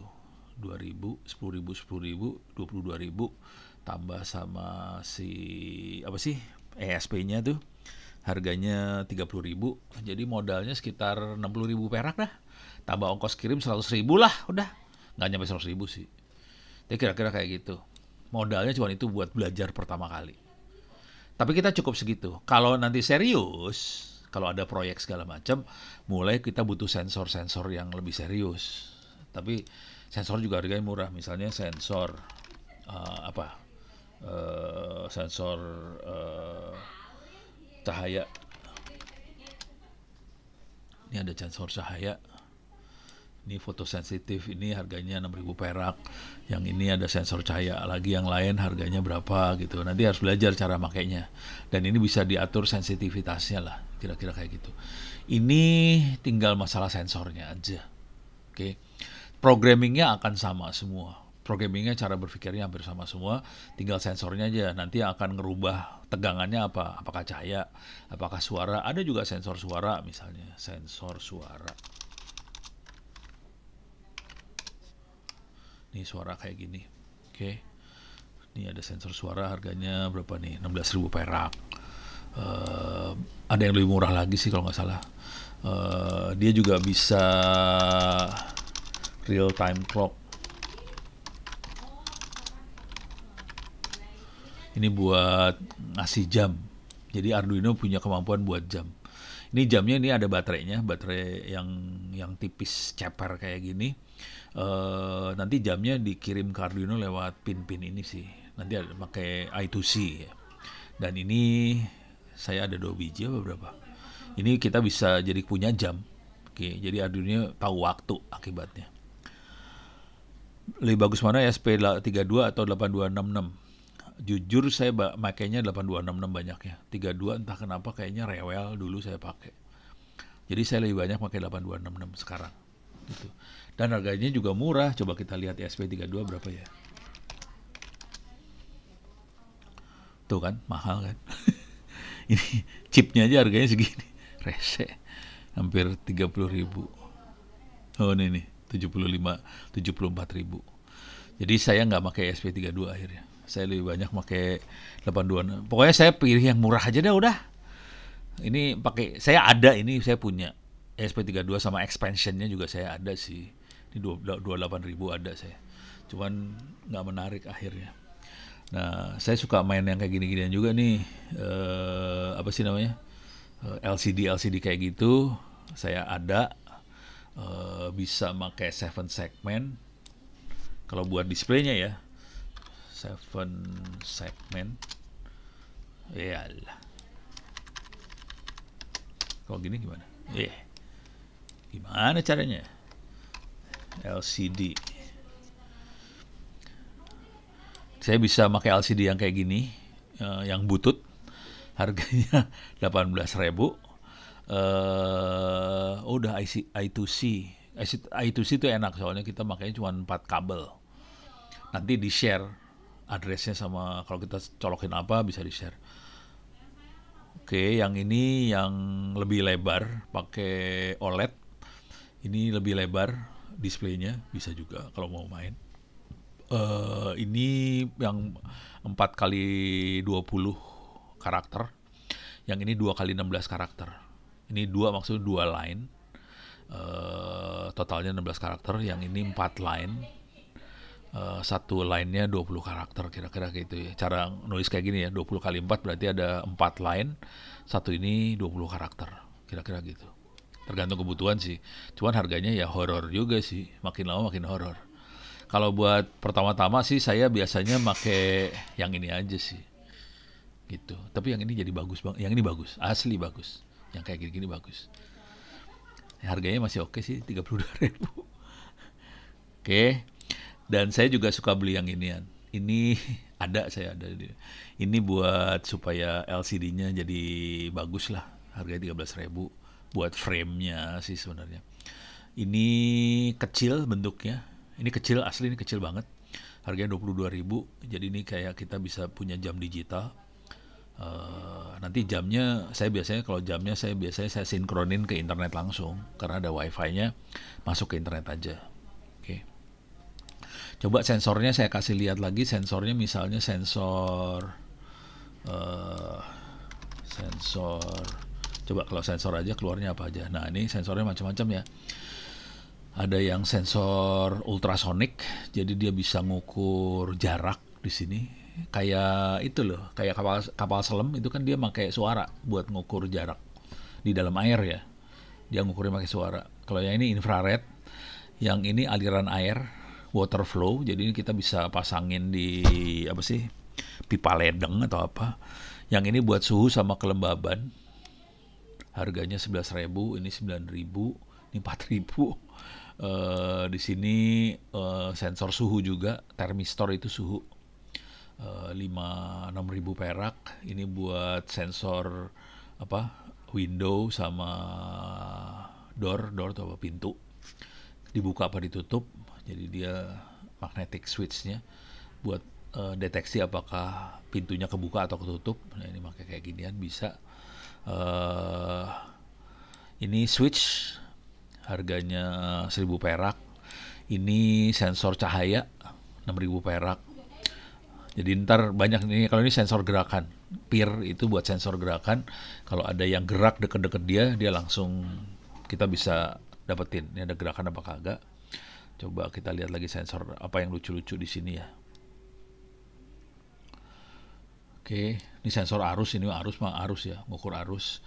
2000, 10.000, 10.000, 22.000 tambah sama si apa sih ESP-nya tuh harganya 30.000 jadi modalnya sekitar 60.000 perak dah tambah ongkos kirim 100.000 lah udah nggak nyampe 100.000 sih dia kira-kira kayak gitu modalnya cuma itu buat belajar pertama kali tapi kita cukup segitu kalau nanti serius kalau ada proyek segala macam mulai kita butuh sensor-sensor yang lebih serius tapi sensor juga harganya murah misalnya sensor uh, apa Eh, sensor uh, cahaya ini ada sensor cahaya ini fotosensitif ini harganya 6000 perak yang ini ada sensor cahaya lagi yang lain harganya berapa gitu nanti harus belajar cara makainya dan ini bisa diatur sensitivitasnya lah kira-kira kayak gitu ini tinggal masalah sensornya aja oke okay. programmingnya akan sama semua programmingnya cara berpikirnya hampir sama semua tinggal sensornya aja nanti akan ngerubah tegangannya apa apakah cahaya apakah suara ada juga sensor suara misalnya sensor suara Ini suara kayak gini oke okay. ini ada sensor suara harganya berapa nih 16.000 perak uh, ada yang lebih murah lagi sih kalau nggak salah uh, dia juga bisa real time clock ini buat ngasih jam. Jadi Arduino punya kemampuan buat jam. Ini jamnya ini ada baterainya, baterai yang yang tipis ceper kayak gini. E, nanti jamnya dikirim ke Arduino lewat pin-pin ini sih. Nanti ada pakai I2C ya. Dan ini saya ada dua biji apa berapa? Ini kita bisa jadi punya jam. Oke, jadi Arduino tahu waktu akibatnya. Lebih bagus mana SP32 atau 8266? jujur saya makainya 8266 banyaknya. 32 entah kenapa kayaknya rewel dulu saya pakai. Jadi saya lebih banyak pakai 8266 sekarang. Gitu. Dan harganya juga murah. Coba kita lihat SP32 berapa ya. Tuh kan, mahal kan. Ini chipnya aja harganya segini. Rese. Hampir 30 ribu. Oh ini nih, 75, 74 ribu. Jadi saya nggak pakai SP32 akhirnya saya lebih banyak pakai 82 pokoknya saya pilih yang murah aja deh udah ini pakai saya ada ini saya punya SP32 sama expansionnya juga saya ada sih ini 28.000 ada saya cuman nggak menarik akhirnya nah saya suka main yang kayak gini-ginian juga nih eh, apa sih namanya eh, LCD LCD kayak gitu saya ada eh, bisa pakai seven segmen kalau buat displaynya ya seven segmen iyalah kalau gini gimana iya. gimana caranya LCD saya bisa pakai LCD yang kayak gini eh, yang butut harganya 18.000 uh, eh, udah IC, I2C I2C itu enak soalnya kita makanya cuma 4 kabel nanti di share addressnya sama kalau kita colokin apa bisa di share oke okay, yang ini yang lebih lebar pakai OLED ini lebih lebar displaynya bisa juga kalau mau main uh, ini yang 4 kali 20 karakter yang ini 2 kali 16 karakter ini dua maksudnya dua line uh, totalnya 16 karakter yang ini 4 line Eh, satu line-nya 20 karakter kira-kira gitu ya. Cara nulis kayak gini ya, 20 kali 4 berarti ada 4 line, satu ini 20 karakter, kira-kira gitu. Tergantung kebutuhan sih. Cuman harganya ya horor juga sih, makin lama makin horor. Kalau buat pertama-tama sih saya biasanya make yang ini aja sih. Gitu. Tapi yang ini jadi bagus bang. Yang ini bagus, asli bagus. Yang kayak gini-gini bagus. Harganya masih oke okay sih, 32.000. Oke. Okay. Dan saya juga suka beli yang inian. Ini ada saya ada ini buat supaya LCD-nya jadi bagus lah harganya ribu buat framenya sih sebenarnya ini kecil bentuknya ini kecil asli ini kecil banget harganya ribu jadi ini kayak kita bisa punya jam digital uh, nanti jamnya saya biasanya kalau jamnya saya biasanya saya sinkronin ke internet langsung karena ada wifi-nya masuk ke internet aja Coba sensornya saya kasih lihat lagi sensornya misalnya sensor uh, sensor coba kalau sensor aja keluarnya apa aja. Nah, ini sensornya macam-macam ya. Ada yang sensor ultrasonik, jadi dia bisa ngukur jarak di sini. Kayak itu loh, kayak kapal kapal selam itu kan dia pakai suara buat ngukur jarak di dalam air ya. Dia ngukurnya pakai suara. Kalau yang ini infrared, yang ini aliran air, water flow. Jadi kita bisa pasangin di apa sih? pipa ledeng atau apa. Yang ini buat suhu sama kelembaban. Harganya 11.000, ini 9.000, ini 4.000. Uh, eh, di sini uh, sensor suhu juga, termistor itu suhu. Uh, 5 6.000 perak. Ini buat sensor apa? window sama door, door atau pintu dibuka apa ditutup jadi dia magnetic switchnya buat uh, deteksi apakah pintunya kebuka atau ketutup nah ini pakai kayak ginian bisa uh, ini switch harganya 1000 perak ini sensor cahaya 6000 perak jadi ntar banyak ini kalau ini sensor gerakan pir itu buat sensor gerakan kalau ada yang gerak deket-deket dia dia langsung kita bisa dapetin ini ada gerakan apa kagak coba kita lihat lagi sensor apa yang lucu-lucu di sini ya oke ini sensor arus ini arus mah arus ya ngukur arus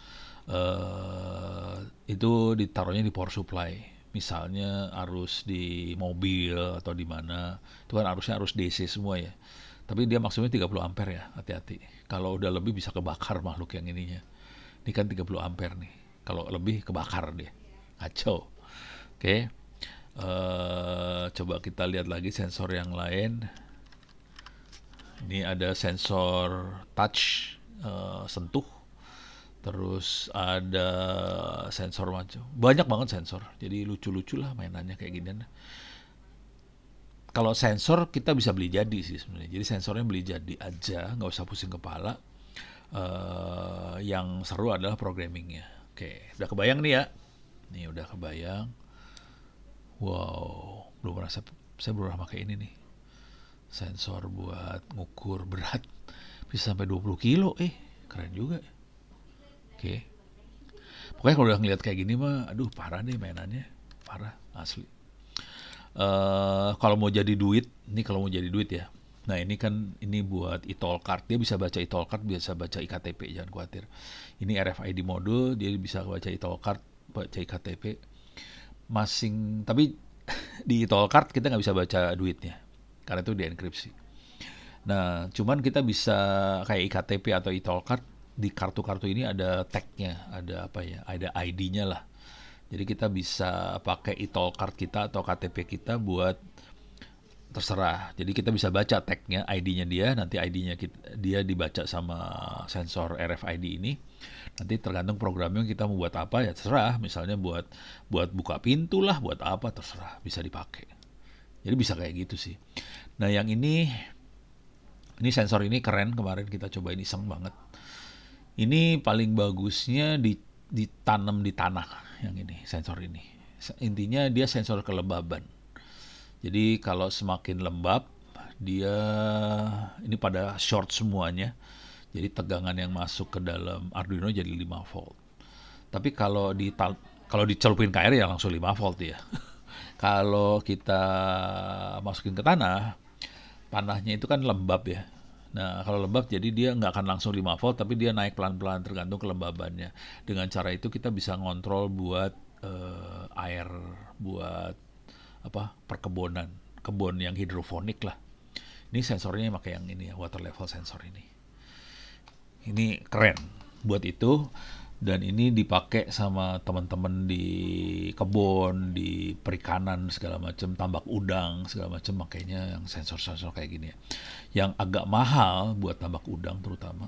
uh, itu ditaruhnya di power supply misalnya arus di mobil atau di mana itu kan arusnya arus DC semua ya tapi dia maksudnya 30 ampere ya hati-hati kalau udah lebih bisa kebakar makhluk yang ininya ini kan 30 ampere nih kalau lebih kebakar deh kacau. Oke. Okay. Uh, eh, coba kita lihat lagi sensor yang lain. Ini ada sensor touch uh, sentuh. Terus ada sensor macam banyak banget sensor. Jadi lucu-lucu lah mainannya kayak gini. Kalau sensor kita bisa beli jadi sih sebenarnya. Jadi sensornya beli jadi aja, nggak usah pusing kepala. Uh, yang seru adalah programmingnya. Oke, udah kebayang nih ya nih udah kebayang wow belum merasa saya belum pernah pakai ini nih sensor buat ngukur berat bisa sampai 20 kilo eh keren juga oke okay. pokoknya kalau udah ngeliat kayak gini mah aduh parah nih mainannya parah asli uh, kalau mau jadi duit ini kalau mau jadi duit ya Nah ini kan ini buat e-toll card dia bisa baca e-toll card bisa baca iktp jangan khawatir. Ini RFID modul dia bisa baca e-toll card baca KTP masing tapi di tol card kita nggak bisa baca duitnya karena itu dienkripsi. Nah, cuman kita bisa kayak iktp atau e-toll card di kartu-kartu ini ada tagnya, ada apa ya, ada ID-nya lah. Jadi kita bisa pakai e-toll card kita atau KTP kita buat terserah. Jadi kita bisa baca tagnya, ID-nya dia, nanti ID-nya dia dibaca sama sensor RFID ini. Nanti tergantung programnya kita mau buat apa ya terserah. Misalnya buat buat buka pintu lah, buat apa terserah bisa dipakai. Jadi bisa kayak gitu sih. Nah yang ini ini sensor ini keren kemarin kita coba ini iseng banget. Ini paling bagusnya di, ditanam di tanah yang ini sensor ini. Intinya dia sensor kelembaban. Jadi kalau semakin lembab dia ini pada short semuanya jadi tegangan yang masuk ke dalam Arduino jadi 5 volt. Tapi kalau di kalau dicelupin ke air ya langsung 5 volt ya. kalau kita masukin ke tanah, panahnya itu kan lembab ya. Nah, kalau lembab jadi dia nggak akan langsung 5 volt, tapi dia naik pelan-pelan tergantung kelembabannya. Dengan cara itu kita bisa ngontrol buat uh, air, buat apa perkebunan, kebun yang hidrofonik lah. Ini sensornya pakai yang ini ya, water level sensor ini ini keren buat itu dan ini dipakai sama teman-teman di kebun, di perikanan segala macam, tambak udang segala macam makanya yang sensor-sensor kayak gini ya. Yang agak mahal buat tambak udang terutama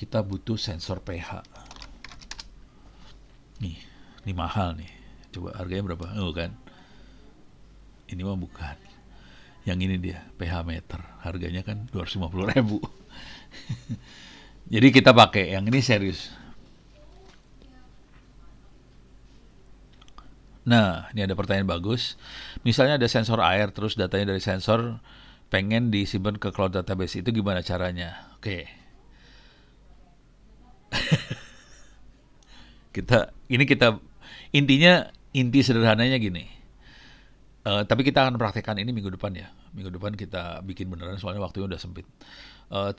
kita butuh sensor pH. Nih, ini mahal nih. Coba harganya berapa? Oh kan. Ini mah bukan. Yang ini dia, pH meter. Harganya kan 250.000. Jadi kita pakai yang ini serius. Nah, ini ada pertanyaan bagus. Misalnya ada sensor air, terus datanya dari sensor pengen disimpan ke cloud database. Itu gimana caranya? Oke. kita ini kita intinya inti sederhananya gini. Uh, tapi kita akan praktekkan ini minggu depan ya. Minggu depan kita bikin beneran soalnya waktunya udah sempit. Uh,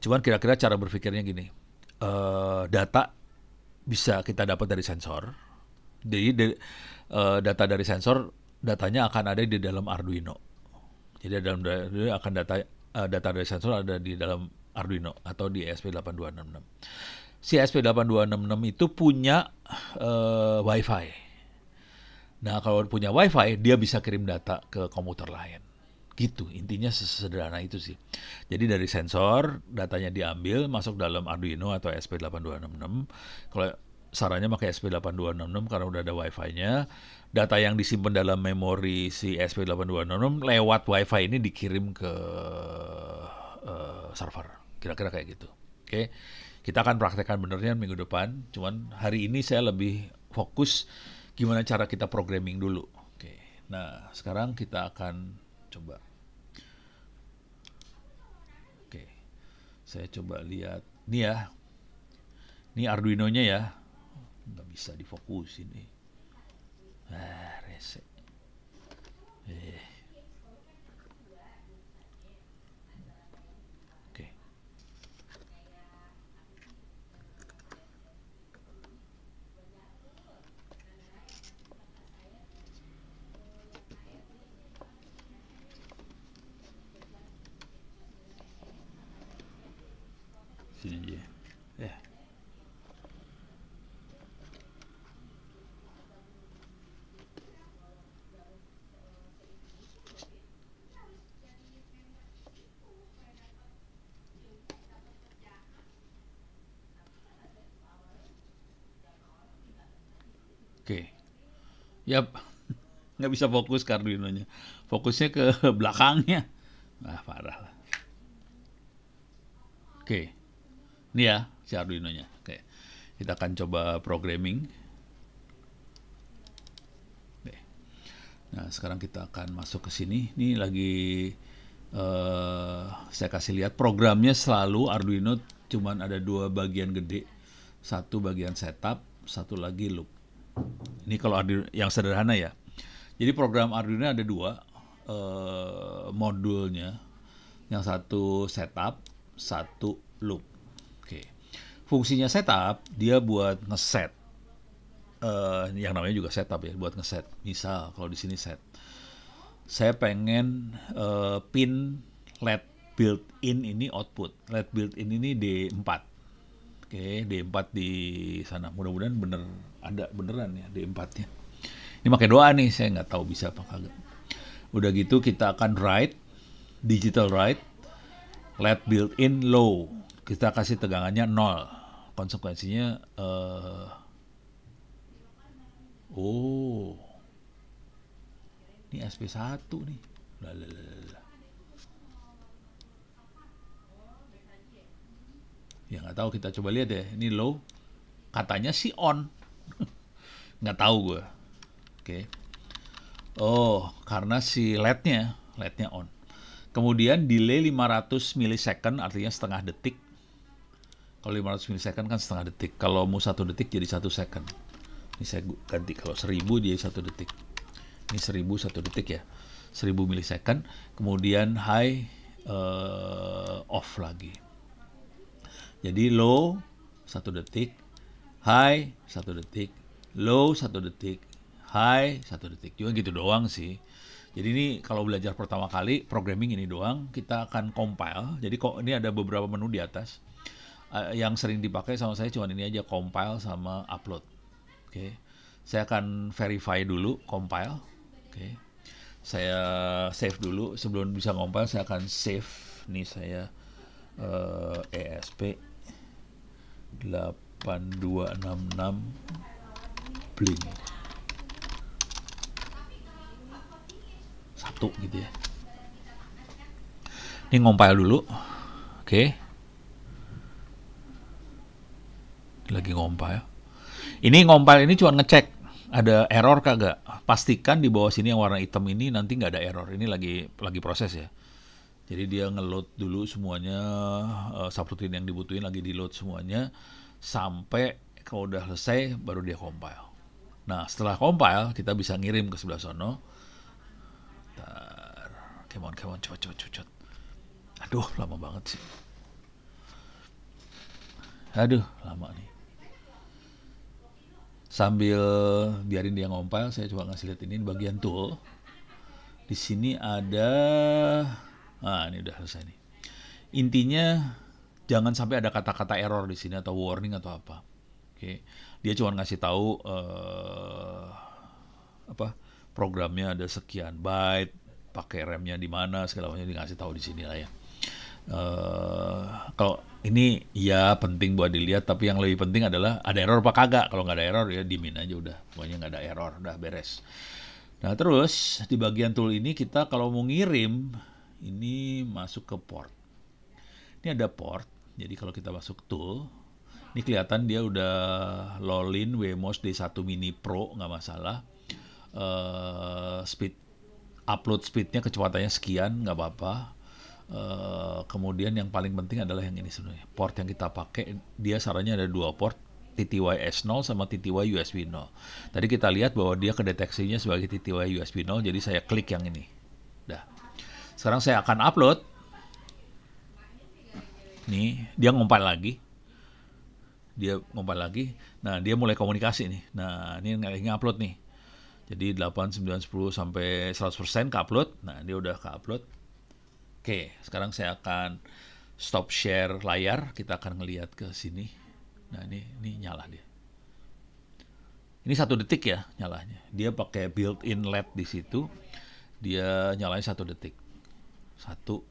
cuman kira-kira cara berpikirnya gini, uh, data bisa kita dapat dari sensor, jadi uh, data dari sensor datanya akan ada di dalam Arduino. Jadi dalam akan data uh, data dari sensor ada di dalam Arduino atau di ESP8266. Si ESP8266 itu punya uh, WiFi. Nah kalau punya WiFi dia bisa kirim data ke komputer lain gitu intinya sesederhana itu sih jadi dari sensor datanya diambil masuk dalam Arduino atau SP8266 kalau sarannya pakai SP8266 karena udah ada wifi-nya data yang disimpan dalam memori si SP8266 lewat wifi ini dikirim ke uh, server kira-kira kayak gitu oke okay? kita akan praktekkan benernya minggu depan cuman hari ini saya lebih fokus gimana cara kita programming dulu oke nah sekarang kita akan coba Saya coba lihat. Nih ya. Ini Arduino-nya ya. Nggak bisa difokus ini, Ah, rese. Eh. 10. Iya. Yeah. Iya. Oke. Yap. Nggak bisa fokus kardinonya, Fokusnya ke belakangnya. nah parah lah. Oke. Okay. Ini ya si Arduino-nya. Oke. Kita akan coba programming. Oke. Nah, sekarang kita akan masuk ke sini. Ini lagi uh, saya kasih lihat programnya selalu Arduino cuman ada dua bagian gede. Satu bagian setup, satu lagi loop. Ini kalau Arduino yang sederhana ya. Jadi program Arduino ada dua uh, modulnya. Yang satu setup, satu loop fungsinya setup dia buat ngeset uh, yang namanya juga setup ya buat ngeset misal kalau di sini set saya pengen uh, pin led built-in ini output led built-in ini D4 oke okay, D4 di sana mudah-mudahan bener ada beneran ya D4 nya ini pakai doa nih saya nggak tahu bisa apa kagak udah gitu kita akan write digital write led built-in low kita kasih tegangannya nol konsekuensinya uh, oh ini SP1 nih Lalalala. ya nggak tahu kita coba lihat ya ini low katanya si on nggak tahu gue oke okay. oh karena si lednya lednya on kemudian delay 500 milisecond artinya setengah detik kalau 500 milisecond kan setengah detik. Kalau mau satu detik jadi satu second. Ini saya ganti kalau 1000 dia satu detik. Ini 1000 satu detik ya. 1000 milisecond. Kemudian high uh, off lagi. Jadi low satu detik, high satu detik, low satu detik, high satu detik. Juga gitu doang sih. Jadi ini kalau belajar pertama kali programming ini doang, kita akan compile. Jadi kok ini ada beberapa menu di atas. Eh, yang sering dipakai sama saya cuma ini aja compile sama upload oke okay. saya akan verify dulu compile oke okay. saya save dulu sebelum bisa compile saya akan save nih saya uh, ESP 8266 blink satu gitu ya ini compile dulu oke okay. lagi ngompal. Ya. Ini ngompal ini cuma ngecek ada error kagak. Pastikan di bawah sini yang warna hitam ini nanti nggak ada error. Ini lagi lagi proses ya. Jadi dia ngeload dulu semuanya uh, subroutine yang dibutuhin lagi di load semuanya sampai kalau udah selesai baru dia compile. Nah setelah compile kita bisa ngirim ke sebelah sono. Bentar. Come on, come on, cepet, cepet, cepet. Aduh lama banget sih. Aduh lama nih sambil biarin dia ngompil saya coba ngasih lihat ini bagian tool di sini ada ah ini udah selesai nih intinya jangan sampai ada kata-kata error di sini atau warning atau apa oke okay. dia cuma ngasih tahu uh, apa programnya ada sekian byte pakai remnya di mana segala macam dia ngasih tahu di sini lah ya uh, kalau ini ya penting buat dilihat tapi yang lebih penting adalah ada error apa kagak kalau nggak ada error ya dimin aja udah pokoknya nggak ada error udah beres nah terus di bagian tool ini kita kalau mau ngirim ini masuk ke port ini ada port jadi kalau kita masuk tool ini kelihatan dia udah lolin Wemos D1 Mini Pro nggak masalah uh, speed upload speednya kecepatannya sekian nggak apa-apa Eh, kemudian yang paling penting adalah yang ini sebenarnya. Port yang kita pakai, dia sarannya ada dua port, TTY S0 sama TTY USB 0. Tadi kita lihat bahwa dia kedeteksinya sebagai TTY USB 0, jadi saya klik yang ini. Dah. Sekarang saya akan upload. Nih, dia ngumpat lagi. Dia ngumpat lagi. Nah, dia mulai komunikasi nih. Nah, ini lagi upload nih. Jadi 8, 9, 10 sampai 100% ke upload. Nah, dia udah ke upload. Oke, sekarang saya akan stop share layar. Kita akan melihat ke sini. Nah, ini ini nyala dia. Ini satu detik ya nyalanya. Dia pakai built-in LED di situ. Dia nyalain satu detik. Satu,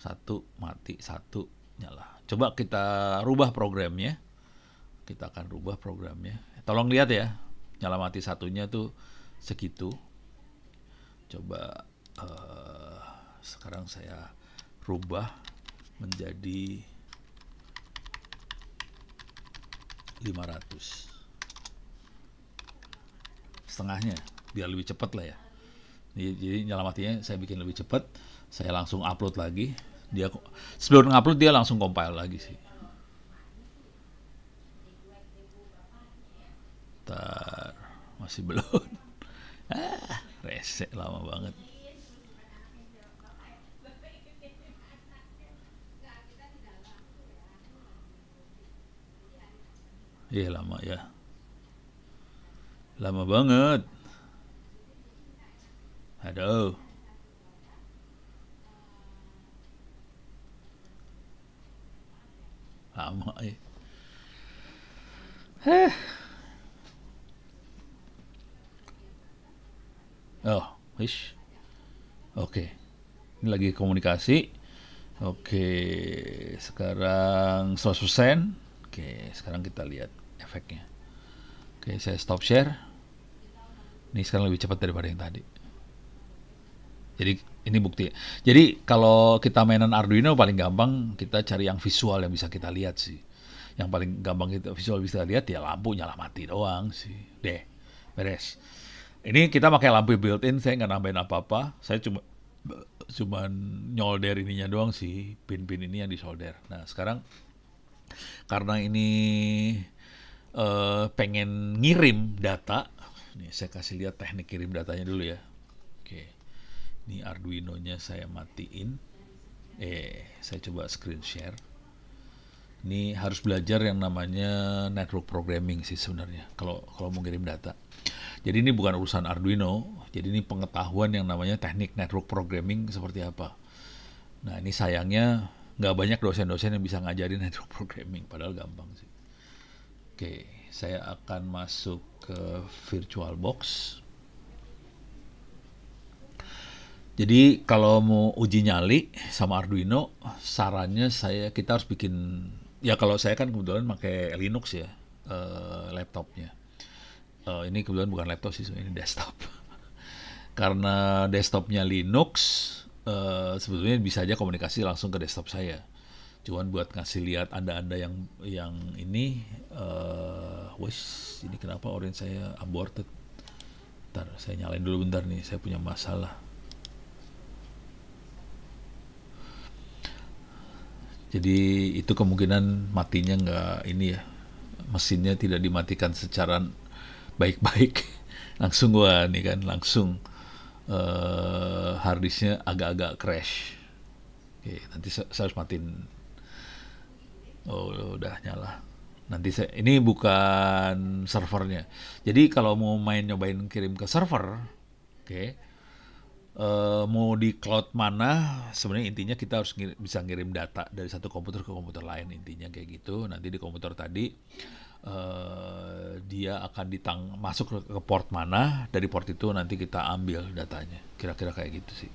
satu mati, satu nyala. Coba kita rubah programnya. Kita akan rubah programnya. Tolong lihat ya, nyala mati satunya tuh segitu. Coba. Uh, sekarang saya rubah menjadi 500 setengahnya biar lebih cepat lah ya jadi, nyelamatinya saya bikin lebih cepat saya langsung upload lagi dia sebelum upload dia langsung compile lagi sih Bentar, masih belum ah resek lama banget Iya lama ya. Lama banget. Aduh. Lama ya. Heh. Oh, wish. Oke. Okay. Ini lagi komunikasi. Oke, okay. sekarang 100%. Oke, okay. sekarang kita lihat efeknya oke saya stop share ini sekarang lebih cepat daripada yang tadi jadi ini bukti jadi kalau kita mainan Arduino paling gampang kita cari yang visual yang bisa kita lihat sih yang paling gampang kita visual bisa lihat ya lampu nyala mati doang sih deh beres ini kita pakai lampu built-in saya nggak nambahin apa-apa saya cuma cuma nyolder ininya doang sih pin-pin ini yang disolder nah sekarang karena ini uh, pengen ngirim data, nih saya kasih lihat teknik kirim datanya dulu ya. Oke, ini Arduino-nya saya matiin. Eh, saya coba screen share. Ini harus belajar yang namanya network programming sih sebenarnya. Kalau kalau mau ngirim data. Jadi ini bukan urusan Arduino. Jadi ini pengetahuan yang namanya teknik network programming seperti apa. Nah ini sayangnya nggak banyak dosen-dosen yang bisa ngajarin network programming. Padahal gampang sih. Oke, saya akan masuk ke Virtual Box. Jadi kalau mau uji nyali sama Arduino, sarannya saya kita harus bikin ya kalau saya kan kebetulan pakai Linux ya eh, laptopnya. Eh, ini kebetulan bukan laptop sih, ini desktop. Karena desktopnya Linux, eh, sebetulnya bisa aja komunikasi langsung ke desktop saya cuman buat ngasih lihat anda-anda yang yang ini uh, wes ini kenapa orange saya aborted ntar saya nyalain dulu bentar nih saya punya masalah jadi itu kemungkinan matinya nggak ini ya mesinnya tidak dimatikan secara baik-baik langsung gua nih kan langsung uh, harddisknya agak-agak crash Oke, nanti saya harus matiin Oh, udah nyala. Nanti saya ini bukan servernya. Jadi kalau mau main nyobain kirim ke server, oke. Okay, uh, eh, mau di cloud mana? Sebenarnya intinya kita harus ngir bisa ngirim data dari satu komputer ke komputer lain intinya kayak gitu. Nanti di komputer tadi uh, dia akan ditang masuk ke port mana, dari port itu nanti kita ambil datanya. Kira-kira kayak gitu sih.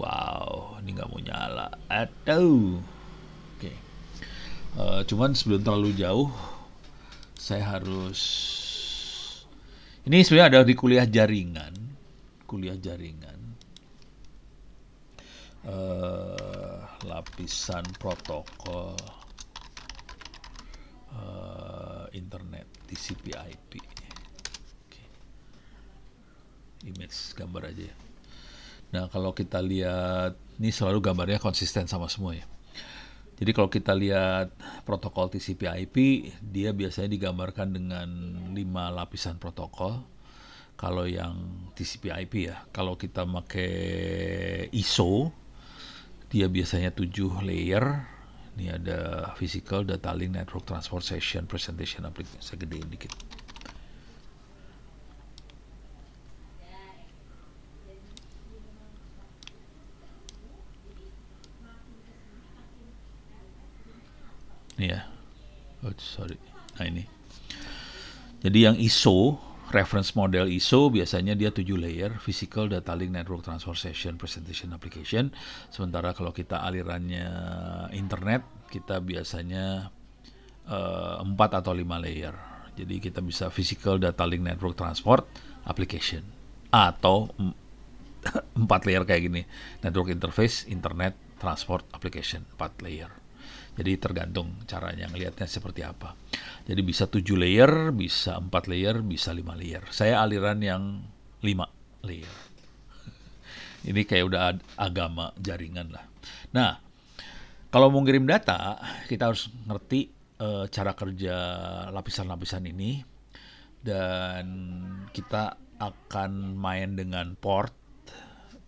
Wow, ini nggak mau nyala. Aduh. Oke. Okay uh, cuman sebelum terlalu jauh saya harus ini sebenarnya ada di kuliah jaringan kuliah jaringan uh, lapisan protokol uh, internet TCP/IP image gambar aja ya. Nah kalau kita lihat ini selalu gambarnya konsisten sama semua ya. Jadi kalau kita lihat protokol TCP/IP, dia biasanya digambarkan dengan lima lapisan protokol. Kalau yang TCP/IP ya, kalau kita pakai ISO, dia biasanya tujuh layer. Ini ada physical, data link, network, transport session, presentation, application. Saya gedein dikit. Gitu. nih ya. Oh, sorry. Nah ini. Jadi yang ISO, reference model ISO biasanya dia 7 layer, physical data link network transfer session presentation application. Sementara kalau kita alirannya internet, kita biasanya uh, eh, 4 atau lima layer. Jadi kita bisa physical data link network transport application atau empat layer kayak gini network interface internet transport application empat layer jadi tergantung caranya ngelihatnya seperti apa. Jadi bisa 7 layer, bisa 4 layer, bisa 5 layer. Saya aliran yang 5 layer. Ini kayak udah agama jaringan lah. Nah, kalau mau ngirim data, kita harus ngerti e, cara kerja lapisan-lapisan ini dan kita akan main dengan port,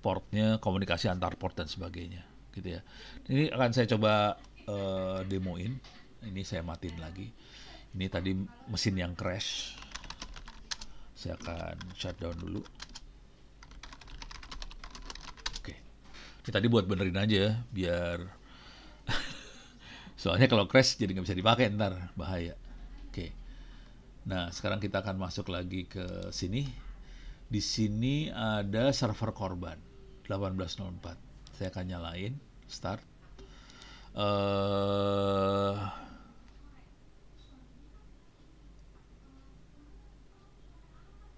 portnya komunikasi antar port dan sebagainya, gitu ya. Ini akan saya coba uh, demoin ini saya matiin lagi ini tadi mesin yang crash saya akan shutdown dulu oke ini tadi buat benerin aja ya, biar soalnya kalau crash jadi nggak bisa dipakai ntar bahaya oke nah sekarang kita akan masuk lagi ke sini di sini ada server korban 1804 saya akan nyalain start uh,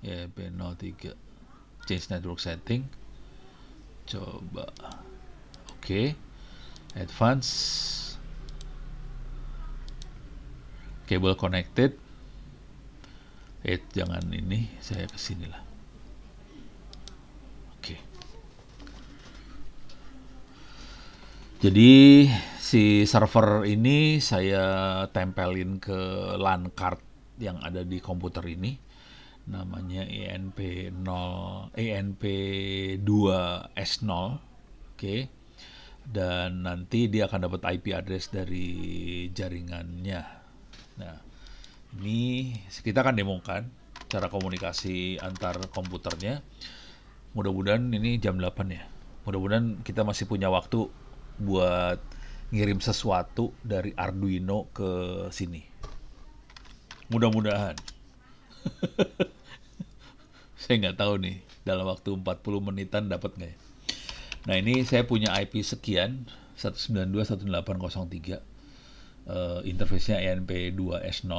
ya B03 change network setting coba oke okay. advance cable connected eh jangan ini saya kesini lah Jadi si server ini saya tempelin ke LAN card yang ada di komputer ini namanya ENP 0 ENP 2 S0 oke okay. dan nanti dia akan dapat IP address dari jaringannya nah ini kita akan demokan cara komunikasi antar komputernya mudah-mudahan ini jam 8 ya mudah-mudahan kita masih punya waktu buat ngirim sesuatu dari Arduino ke sini. Mudah-mudahan. saya nggak tahu nih dalam waktu 40 menitan dapat nggak ya. Nah ini saya punya IP sekian 192.1803 uh, eh, interface-nya INP2S0,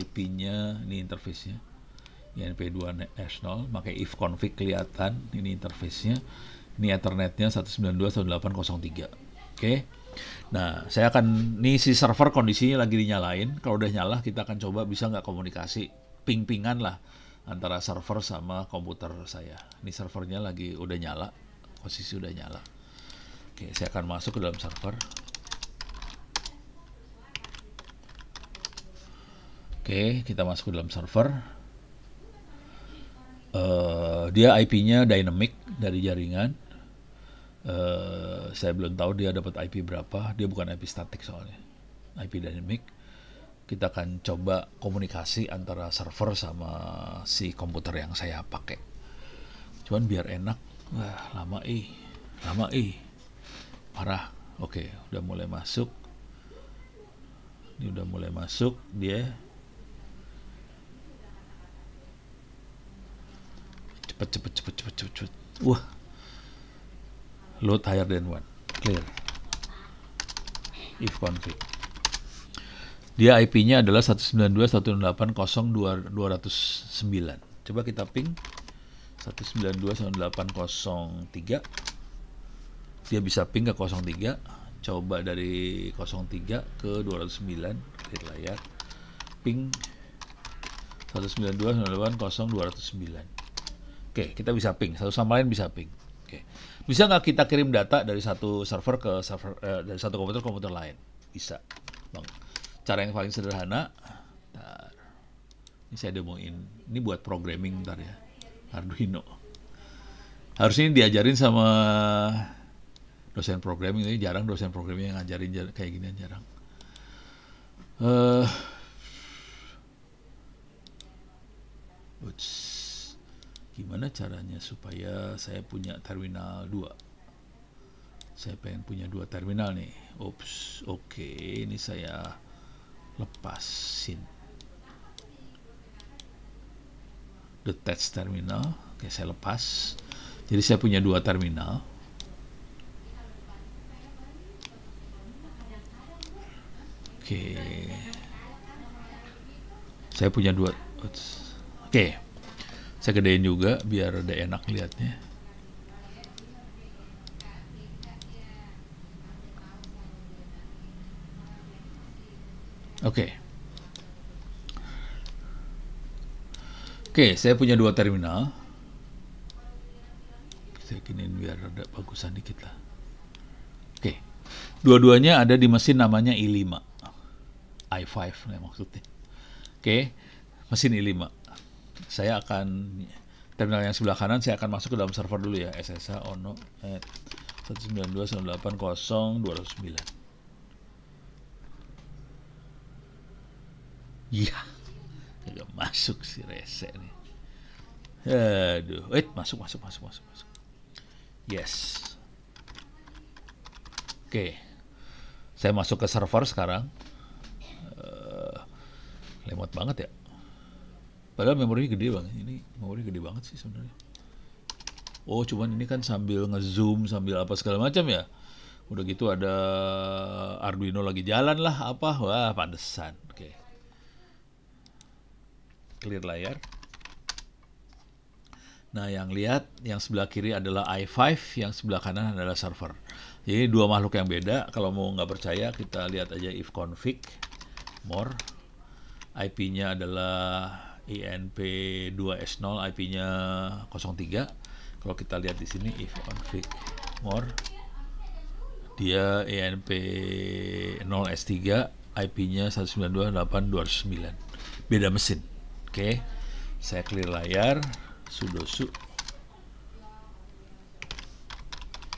IP-nya ini interface-nya. INP2S0, pakai if config kelihatan ini interface-nya. Ini Ethernet-nya 192.1803 Oke. Okay. Nah, saya akan nih si server kondisinya lagi dinyalain. Kalau udah nyala, kita akan coba bisa nggak komunikasi ping-pingan lah antara server sama komputer saya. Ini servernya lagi udah nyala, posisi udah nyala. Oke, saya akan masuk ke dalam server. Oke, kita masuk ke dalam server. Uh, dia IP-nya dynamic dari jaringan. Eh, saya belum tahu dia dapat IP berapa. Dia bukan IP statik soalnya, IP dynamic. Kita akan coba komunikasi antara server sama si komputer yang saya pakai. Cuman biar enak, wah lama ih, lama ih, parah. Oke, udah mulai masuk. Ini udah mulai masuk dia. Cepet cepet cepet cepet cepet cepet. Wah, load higher than one. clear if config dia IP-nya adalah 192.168.0.209 coba kita ping 192.168.0.3 dia bisa ping ke 03 coba dari 03 ke 209 clear layar ping 192.168.0.209 oke kita bisa ping satu sama lain bisa ping oke bisa nggak kita kirim data dari satu server ke server eh, dari satu komputer ke komputer lain bisa bang cara yang paling sederhana ntar. ini saya demoin ini buat programming ntar ya Arduino harusnya ini diajarin sama dosen programming ini jarang dosen programming yang ngajarin kayak gini jarang uh, gimana caranya supaya saya punya terminal 2 saya pengen punya dua terminal nih ops oke okay. ini saya lepasin detach terminal oke okay, saya lepas jadi saya punya dua terminal oke okay. saya punya dua oke okay saya gedein juga biar ada enak liatnya Oke. Okay. Oke, okay, saya punya dua terminal. Saya kinin biar ada bagusan dikit lah. Oke. Okay. Dua-duanya ada di mesin namanya i5. i5 maksudnya. Oke, okay. mesin i5 saya akan terminal yang sebelah kanan saya akan masuk ke dalam server dulu ya SSH ono at 192.180.209 Iya, agak masuk si rese nih. Aduh, wait, eh, masuk, masuk, masuk, masuk, masuk. Yes. Oke, saya masuk ke server sekarang. Uh, lemot banget ya. Padahal memori gede banget. Ini memori gede banget sih sebenarnya. Oh, cuman ini kan sambil ngezoom, sambil apa segala macam ya. Udah gitu ada Arduino lagi jalan lah apa. Wah, pantesan. Oke. Okay. Clear layar. Nah, yang lihat yang sebelah kiri adalah i5, yang sebelah kanan adalah server. Jadi dua makhluk yang beda. Kalau mau nggak percaya, kita lihat aja if config more. IP-nya adalah INP2S0 IP-nya 03 kalau kita lihat di sini if config more dia inp 0S3 IP-nya 192.8.209 beda mesin oke okay. saya clear layar sudo su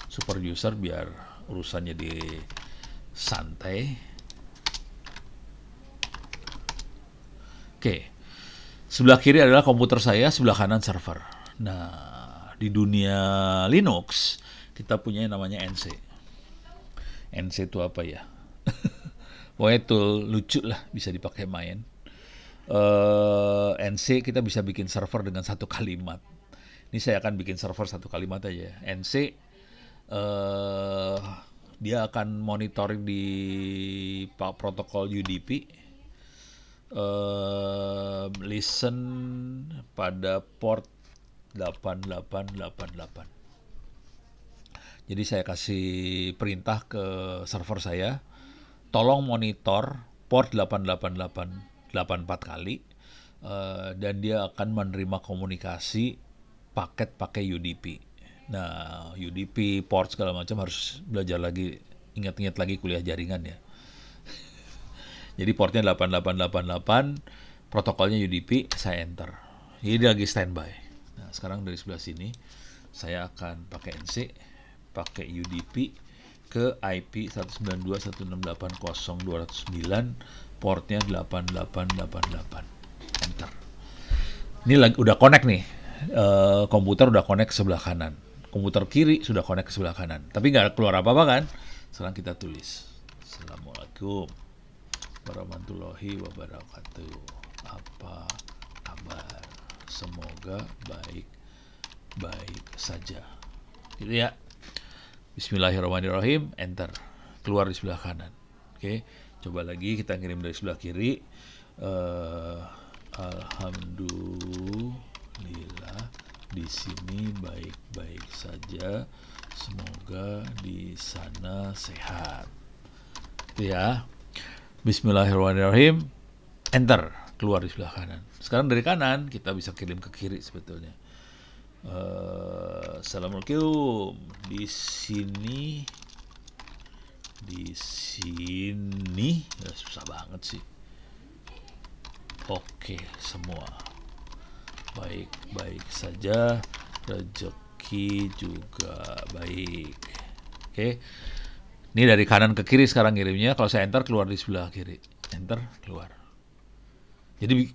super user biar urusannya di santai oke okay. Sebelah kiri adalah komputer saya, sebelah kanan server. Nah, di dunia Linux kita punya yang namanya NC. NC itu apa ya? Pokoknya itu lucu lah bisa dipakai main. Uh, eh, NC kita bisa bikin server dengan satu kalimat. Ini saya akan bikin server satu kalimat aja. Ya. NC uh, eh, dia akan monitoring di protokol UDP uh, listen pada port 8888. Jadi saya kasih perintah ke server saya, tolong monitor port 8884 kali uh, dan dia akan menerima komunikasi paket pakai UDP. Nah, UDP port segala macam harus belajar lagi, ingat-ingat lagi kuliah jaringan ya. Jadi portnya 8888, protokolnya UDP, saya enter. Ini lagi standby. Nah, sekarang dari sebelah sini saya akan pakai NC, pakai UDP ke IP 192.168.0.209 portnya 8888 enter ini lagi, udah connect nih e, komputer udah connect ke sebelah kanan komputer kiri sudah connect ke sebelah kanan tapi nggak keluar apa-apa kan sekarang kita tulis Assalamualaikum warahmatullahi wabarakatuh. Apa kabar? Semoga baik-baik saja. Gitu ya. Bismillahirrahmanirrahim, enter. Keluar di sebelah kanan. Oke. Coba lagi kita kirim dari sebelah kiri. Uh, Alhamdulillah di sini baik-baik saja. Semoga di sana sehat. Gitu ya. Bismillahirrahmanirrahim. Enter, keluar di sebelah kanan. Sekarang dari kanan kita bisa kirim ke kiri sebetulnya. Uh, eh, Assalamualaikum. Di sini di sini ya, susah banget sih. Oke, semua baik-baik saja. Rezeki juga baik. Oke. Okay. Ini dari kanan ke kiri sekarang kirimnya. Kalau saya enter keluar di sebelah kiri. Enter keluar. Jadi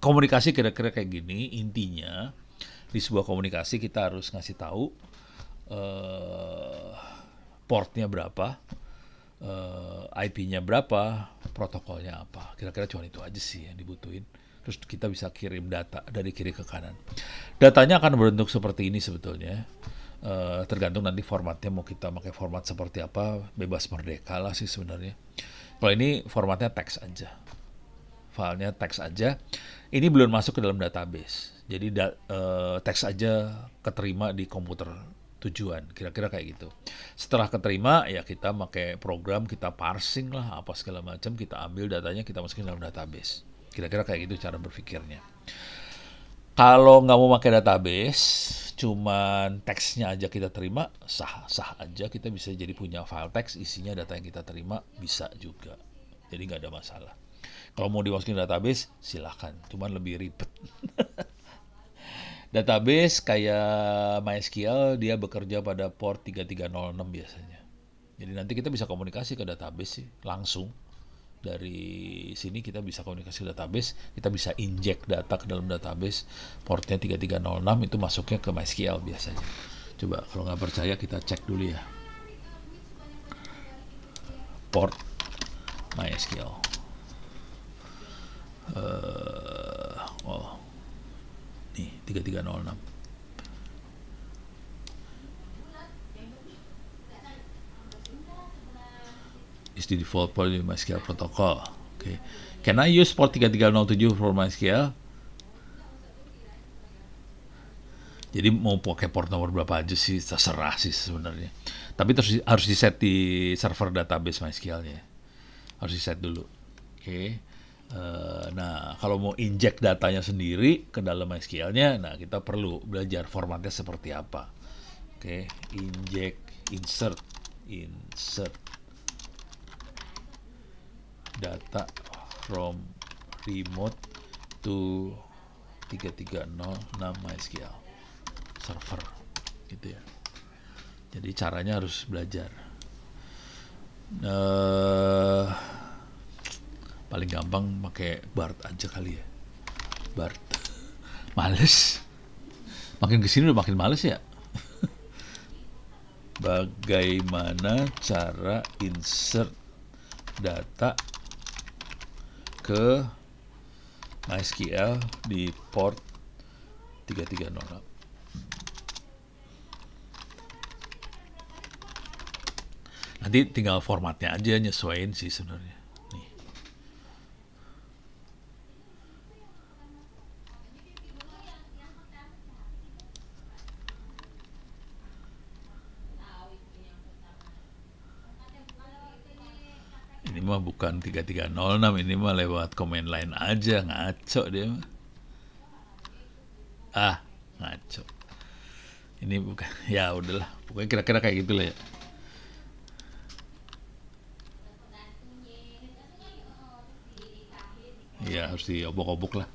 komunikasi kira-kira kayak gini intinya di sebuah komunikasi kita harus ngasih tahu uh, portnya berapa, uh, eh, IP-nya berapa, protokolnya apa. Kira-kira cuma itu aja sih yang dibutuhin. Terus kita bisa kirim data dari kiri ke kanan. Datanya akan berbentuk seperti ini sebetulnya. Uh, tergantung nanti formatnya mau kita pakai format seperti apa, bebas merdeka lah sih sebenarnya. Kalau ini formatnya teks aja. Filenya teks aja. Ini belum masuk ke dalam database. Jadi da, uh, teks aja keterima di komputer tujuan, kira-kira kayak gitu. Setelah keterima ya kita pakai program, kita parsing lah apa segala macam, kita ambil datanya, kita masukin dalam database. Kira-kira kayak gitu cara berpikirnya. Kalau nggak mau pakai database, cuman teksnya aja kita terima sah sah aja kita bisa jadi punya file teks isinya data yang kita terima bisa juga jadi nggak ada masalah kalau mau dimasukin database silahkan cuman lebih ribet database kayak MySQL dia bekerja pada port 3306 biasanya jadi nanti kita bisa komunikasi ke database sih langsung dari sini kita bisa komunikasi database, kita bisa inject data ke dalam database portnya 3306 itu masuknya ke MySQL biasanya. Coba kalau nggak percaya kita cek dulu ya. Port MySQL. Uh, oh. Nih, 3306. is the default for the MySQL protocol. Okay. Can I use port 3307 for MySQL? Jadi mau pakai port nomor berapa aja sih terserah sih sebenarnya. Tapi terus harus di set di server database MySQL-nya. Harus di set dulu. Oke. Okay. Uh, nah, kalau mau inject datanya sendiri ke dalam MySQL-nya, nah kita perlu belajar formatnya seperti apa. Oke, okay. inject, insert, insert data from remote to 3306 MySQL server gitu ya jadi caranya harus belajar nah, paling gampang pakai BART aja kali ya BART males makin kesini udah makin males ya bagaimana cara insert data ke MySQL di port 3306. Nanti tinggal formatnya aja nyesuaiin sih sebenarnya. ini mah bukan 3306 ini mah lewat komen lain aja ngaco dia mah. ah ngaco ini bukan ya udahlah pokoknya kira-kira kayak gitu lah ya ya harus diobok-obok lah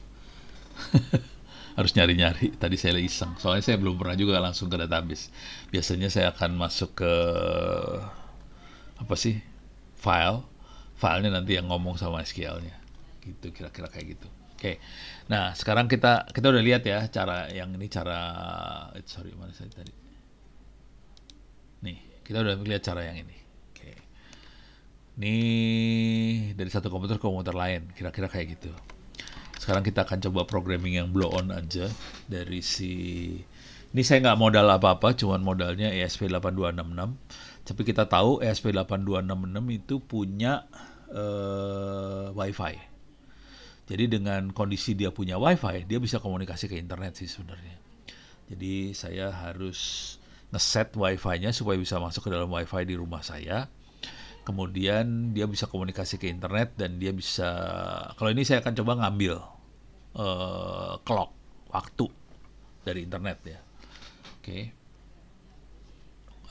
harus nyari-nyari tadi saya iseng soalnya saya belum pernah juga langsung ke database biasanya saya akan masuk ke apa sih file filenya nanti yang ngomong sama SQL-nya. Gitu kira-kira kayak gitu. Oke. Okay. Nah, sekarang kita kita udah lihat ya cara yang ini cara eh, sorry mana saya tadi. Nih, kita udah lihat cara yang ini. Oke. Okay. Ini dari satu komputer ke komputer lain, kira-kira kayak gitu. Sekarang kita akan coba programming yang blow on aja dari si ini saya nggak modal apa-apa, cuman modalnya ESP8266 tapi kita tahu ESP8266 itu punya uh, WiFi. Jadi dengan kondisi dia punya WiFi, dia bisa komunikasi ke internet sih sebenarnya. Jadi saya harus ngeset WiFi-nya supaya bisa masuk ke dalam WiFi di rumah saya. Kemudian dia bisa komunikasi ke internet dan dia bisa. Kalau ini saya akan coba ngambil uh, clock waktu dari internet ya. Oke. Okay.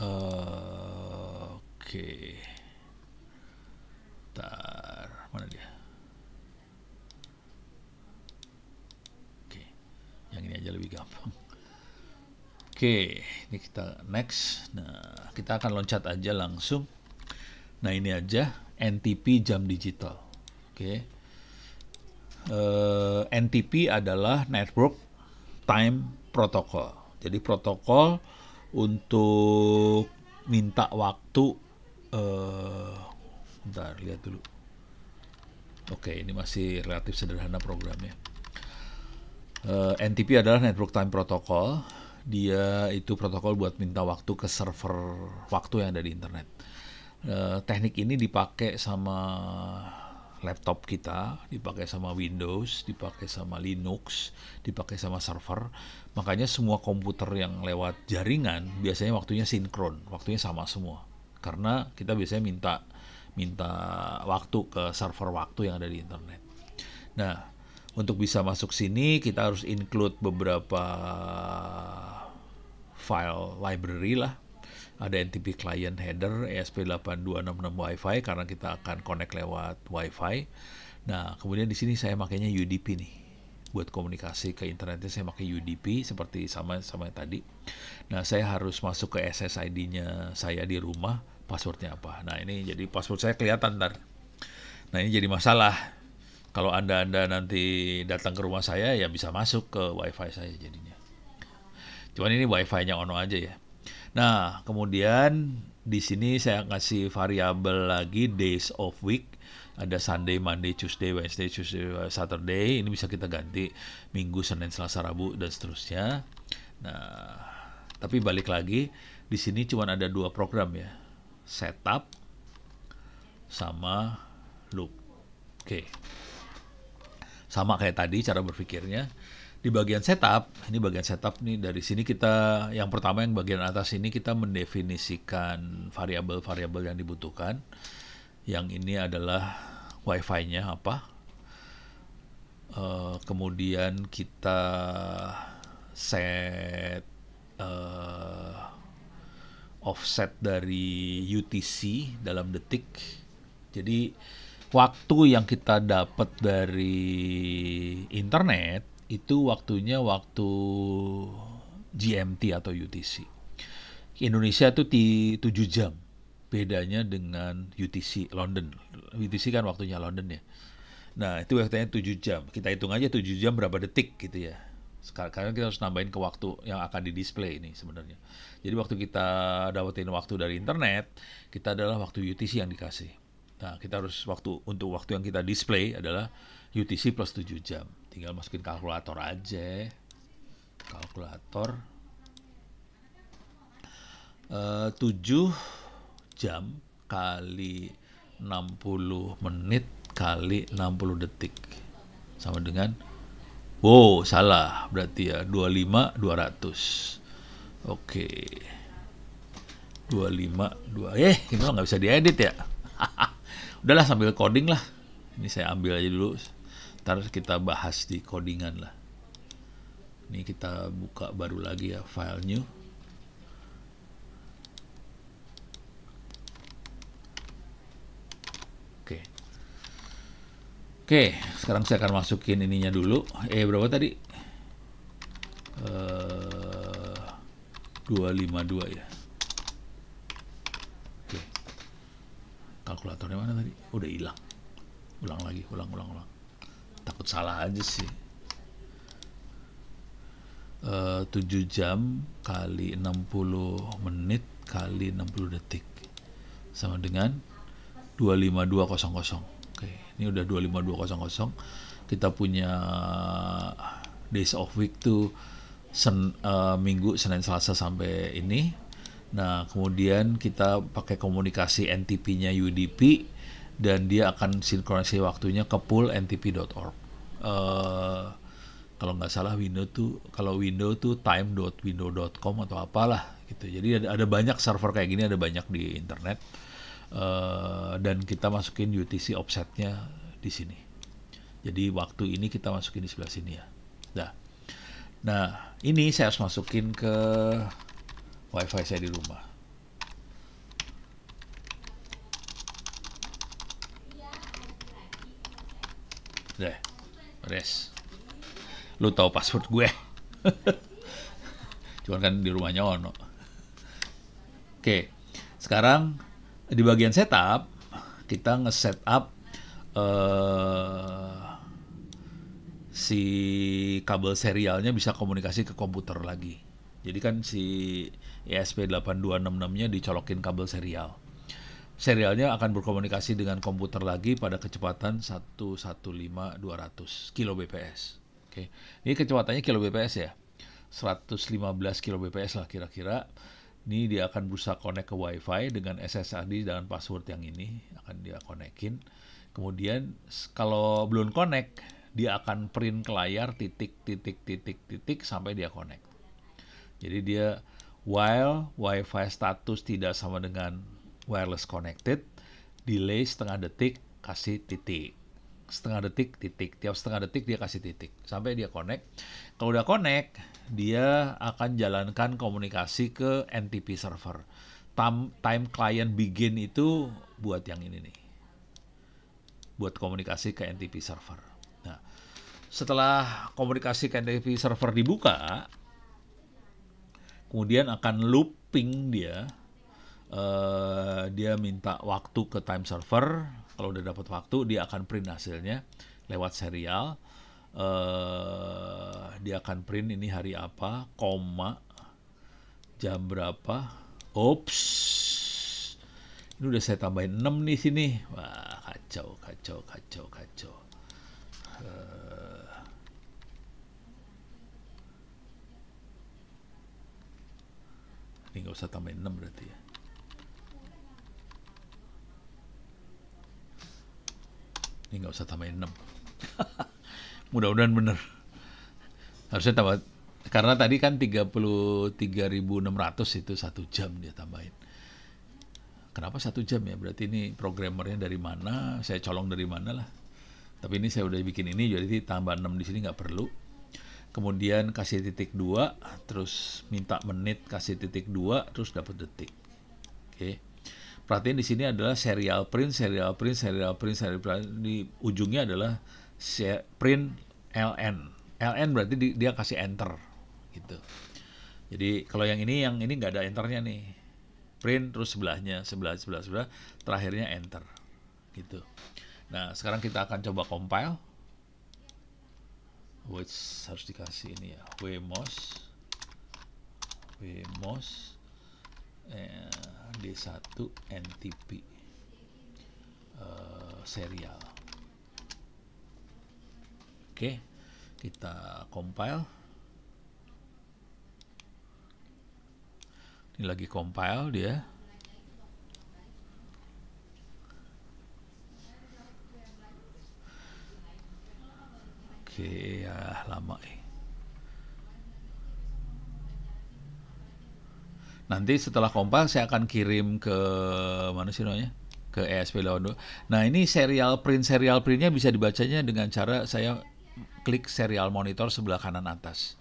Oke. tar mana dia? Oke, yang ini aja lebih gampang. Oke, ini kita next. Nah, kita akan loncat aja langsung. Nah, ini aja NTP jam digital. Oke. Uh, eh, NTP adalah Network Time Protocol. Jadi protokol untuk minta waktu uh, bentar lihat dulu oke ini masih relatif sederhana programnya uh, eh, NTP adalah network time protocol dia itu protokol buat minta waktu ke server waktu yang ada di internet uh, teknik ini dipakai sama laptop kita, dipakai sama Windows, dipakai sama Linux, dipakai sama server. Makanya semua komputer yang lewat jaringan biasanya waktunya sinkron, waktunya sama semua. Karena kita biasanya minta minta waktu ke server waktu yang ada di internet. Nah, untuk bisa masuk sini kita harus include beberapa file library lah. Ada NTP client header ESP8266 WiFi karena kita akan connect lewat WiFi. Nah, kemudian di sini saya makainya UDP nih buat komunikasi ke internetnya saya pakai UDP seperti sama sama yang tadi. Nah saya harus masuk ke SSID-nya saya di rumah, passwordnya apa. Nah ini jadi password saya kelihatan ntar. Nah ini jadi masalah. Kalau anda-anda nanti datang ke rumah saya ya bisa masuk ke wifi saya jadinya. Cuman ini wifi-nya ono aja ya. Nah kemudian di sini saya ngasih variabel lagi days of week ada Sunday, Monday, Tuesday, Wednesday, Tuesday, uh, Saturday. Ini bisa kita ganti Minggu, Senin, Selasa, Rabu dan seterusnya. Nah, tapi balik lagi di sini cuma ada dua program ya. Setup sama loop. Oke. Sama kayak tadi cara berpikirnya di bagian setup, ini bagian setup nih dari sini kita yang pertama yang bagian atas ini kita mendefinisikan variabel-variabel yang dibutuhkan yang ini adalah wifi-nya apa uh, kemudian kita set uh, offset dari UTC dalam detik jadi waktu yang kita dapat dari internet itu waktunya waktu GMT atau UTC Indonesia itu 7 jam bedanya dengan UTC London. UTC kan waktunya London ya. Nah, itu waktunya 7 jam. Kita hitung aja 7 jam berapa detik gitu ya. Sekarang kita harus nambahin ke waktu yang akan di display ini sebenarnya. Jadi waktu kita dapetin waktu dari internet, kita adalah waktu UTC yang dikasih. Nah, kita harus waktu untuk waktu yang kita display adalah UTC plus 7 jam. Tinggal masukin kalkulator aja. Kalkulator eh, uh, 7 jam kali 60 menit kali 60 detik sama dengan wow salah berarti ya 25 200 oke 25 2 eh ini nggak bisa diedit ya udahlah sambil coding lah ini saya ambil aja dulu ntar kita bahas di codingan lah ini kita buka baru lagi ya file new Oke, sekarang saya akan masukin ininya dulu. Eh berapa tadi? Uh, eh, 252 ya. Oke. Kalkulatornya mana tadi? Udah hilang. Ulang lagi, ulang ulang ulang. Takut salah aja sih. Eh, uh, 7 jam kali 60 menit kali 60 detik sama dengan 25200 ini udah 25200 kita punya days of week tuh sen, uh, minggu Senin Selasa sampai ini nah kemudian kita pakai komunikasi NTP-nya UDP dan dia akan sinkronisasi waktunya ke pool ntp.org uh, eh, kalau nggak salah window tuh kalau window tuh time.window.com atau apalah gitu jadi ada, ada banyak server kayak gini ada banyak di internet Eh, dan kita masukin UTC offsetnya di sini jadi waktu ini kita masukin di sebelah sini ya nah nah ini saya harus masukin ke wifi saya di rumah deh res lu tahu password gue cuman kan di rumahnya ono oke sekarang di bagian setup kita nge-setup uh, eh, si kabel serialnya bisa komunikasi ke komputer lagi. Jadi kan si ESP8266-nya dicolokin kabel serial. Serialnya akan berkomunikasi dengan komputer lagi pada kecepatan 115200 kbps. Oke. Ini kecepatannya kbps ya. 115 kbps lah kira-kira. Ini dia akan berusaha connect ke WiFi dengan SSID dan password yang ini akan dia konekin. Kemudian kalau belum connect, dia akan print ke layar titik titik titik titik sampai dia connect. Jadi dia while WiFi status tidak sama dengan wireless connected, delay setengah detik kasih titik setengah detik titik tiap setengah detik dia kasih titik sampai dia connect kalau udah connect, dia akan jalankan komunikasi ke NTP server. Time, time client begin itu buat yang ini nih. Buat komunikasi ke NTP server. Nah, setelah komunikasi ke NTP server dibuka, kemudian akan looping dia. Uh, dia minta waktu ke time server. Kalau udah dapat waktu, dia akan print hasilnya lewat serial uh, dia akan print ini hari apa, koma, jam berapa. Ops. Ini udah saya tambahin 6 nih sini. Wah, kacau, kacau, kacau, kacau. Uh, ini nggak usah tambahin 6 berarti ya. Ini nggak usah tambahin 6. mudah-mudahan bener harusnya tambah karena tadi kan 33.600 itu satu jam dia tambahin kenapa satu jam ya berarti ini programmernya dari mana saya colong dari mana lah tapi ini saya udah bikin ini jadi tambah 6 di sini nggak perlu kemudian kasih titik dua terus minta menit kasih titik dua terus dapat detik oke okay. perhatian di sini adalah serial print serial print serial print serial print di ujungnya adalah print ln. LN berarti di, dia kasih enter gitu. Jadi kalau yang ini yang ini nggak ada enternya nih. Print terus sebelahnya, sebelah sebelah sebelah, terakhirnya enter. Gitu. Nah, sekarang kita akan coba compile. Which harus dikasih ini ya, wemos wemos eh, d1 ntp Uh, eh, serial Oke, kita compile. Ini lagi compile dia. Oke, ya lama eh. Nanti setelah compile saya akan kirim ke mana sih namanya? ke ESP Leonardo. Nah, ini serial print serial printnya bisa dibacanya dengan cara saya klik serial monitor sebelah kanan atas.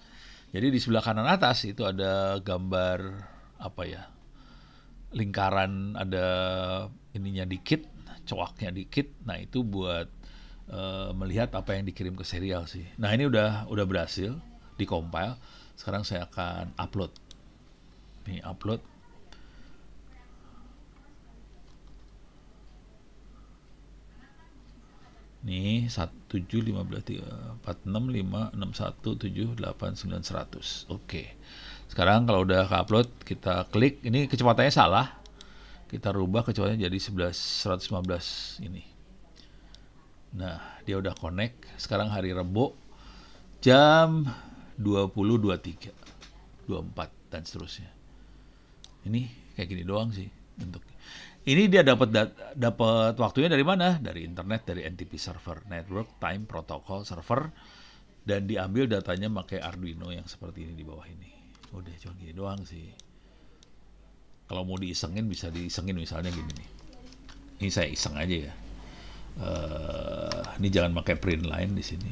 Jadi di sebelah kanan atas itu ada gambar apa ya? lingkaran ada ininya dikit, coaknya dikit. Nah, itu buat uh, melihat apa yang dikirim ke serial sih. Nah, ini udah udah berhasil dikompil. Sekarang saya akan upload. Nih upload Nih 1 7 15 3 4 6 5 6 1 7 8 9 100. Oke. Sekarang kalau udah ke upload kita klik ini kecepatannya salah. Kita rubah kecepatannya jadi 11 115 ini. Nah, dia udah connect. Sekarang hari Rebo jam 20, 23, 24 dan seterusnya. Ini kayak gini doang sih bentuknya. Ini dia dapat dapat waktunya dari mana? Dari internet, dari NTP server, network time protocol server dan diambil datanya pakai Arduino yang seperti ini di bawah ini. Udah cuma gini doang sih. Kalau mau diisengin bisa diisengin misalnya gini nih. Ini saya iseng aja ya. Uh, ini jangan pakai print line di sini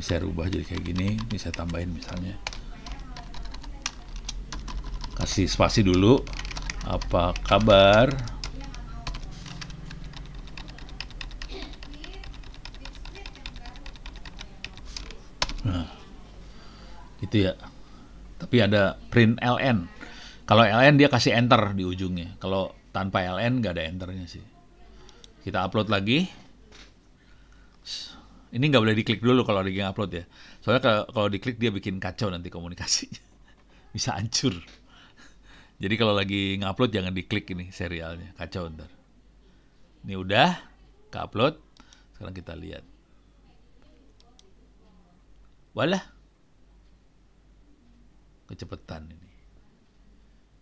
ini saya rubah jadi kayak gini ini saya tambahin misalnya kasih spasi dulu apa kabar nah itu ya tapi ada print ln kalau ln dia kasih enter di ujungnya kalau tanpa ln nggak ada enternya sih kita upload lagi ini nggak boleh diklik dulu kalau lagi ngupload ya. Soalnya kalau, kalau diklik dia bikin kacau nanti komunikasinya. Bisa hancur. Jadi kalau lagi ngupload jangan diklik ini serialnya, kacau ntar. Ini udah ke upload. Sekarang kita lihat. Walah. Kecepetan ini.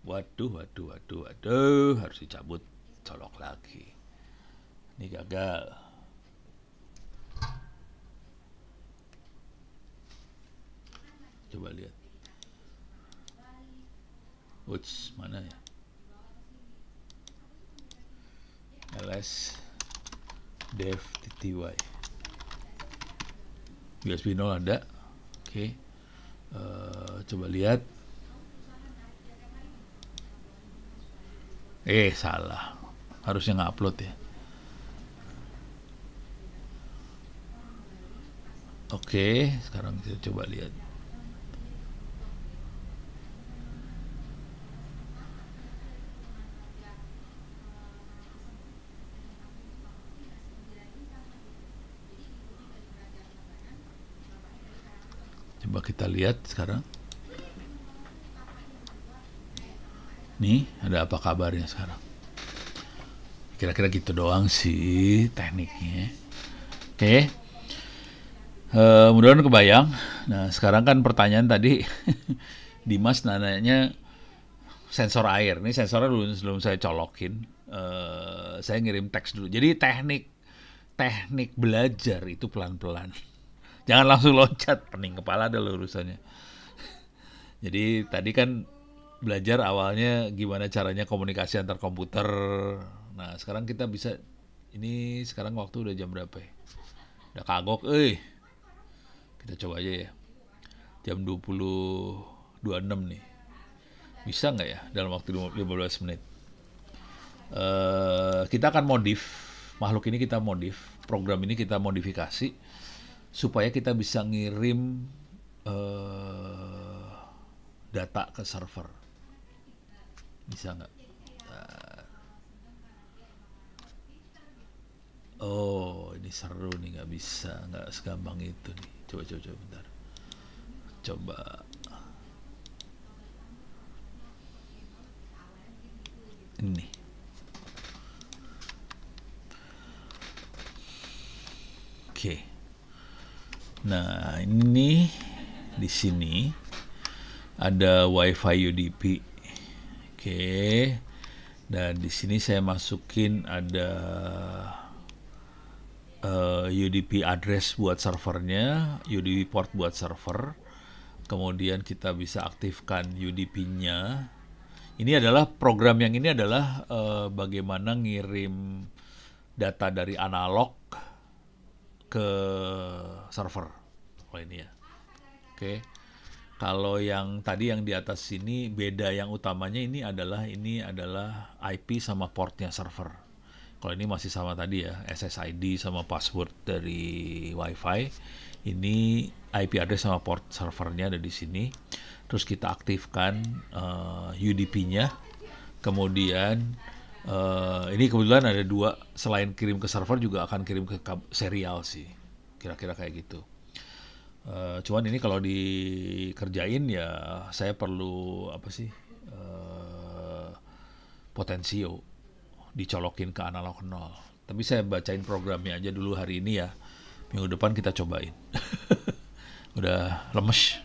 Waduh, waduh, waduh, waduh, harus dicabut colok lagi. Ini gagal. coba lihat Uts, mana ya ls dev tty usb 0 ada oke okay. uh, eh, coba lihat eh salah harusnya nggak upload ya oke okay, sekarang kita coba lihat Coba kita lihat sekarang. Nih, ada apa kabarnya sekarang? Kira-kira gitu doang sih tekniknya. Oke. Okay. Uh, eh, mudah-mudahan kebayang. Nah, sekarang kan pertanyaan tadi Dimas nanya sensor air. Ini sensornya belum, belum saya colokin. Uh, saya ngirim teks dulu. Jadi teknik teknik belajar itu pelan-pelan. Jangan langsung loncat, pening kepala ada lurusannya urusannya. Jadi tadi kan belajar awalnya gimana caranya komunikasi antar komputer. Nah, sekarang kita bisa ini sekarang waktu udah jam berapa ya? Udah kagok, eh. Kita coba aja ya. Jam 20.26 nih. Bisa nggak ya dalam waktu 15 menit? Uh, kita akan modif makhluk ini kita modif program ini kita modifikasi supaya kita bisa ngirim uh, data ke server bisa nggak uh. oh ini seru nih nggak bisa nggak segampang itu nih coba coba coba bentar coba ini oke okay. Nah, ini di sini ada WiFi UDP. Oke. Dan di sini saya masukin ada uh, eh, UDP address buat servernya, UDP port buat server. Kemudian kita bisa aktifkan UDP-nya. Ini adalah program yang ini adalah uh, bagaimana ngirim data dari analog ke server kalau ini ya oke okay. kalau yang tadi yang di atas sini beda yang utamanya ini adalah ini adalah IP sama portnya server kalau ini masih sama tadi ya SSID sama password dari WiFi ini IP address sama port servernya ada di sini terus kita aktifkan uh, eh, UDP-nya kemudian Uh, ini kebetulan ada dua selain kirim ke server juga akan kirim ke serial sih kira-kira kayak gitu uh, cuman ini kalau dikerjain ya saya perlu apa sih uh, potensio dicolokin ke analog nol tapi saya bacain programnya aja dulu hari ini ya minggu depan kita cobain udah lemes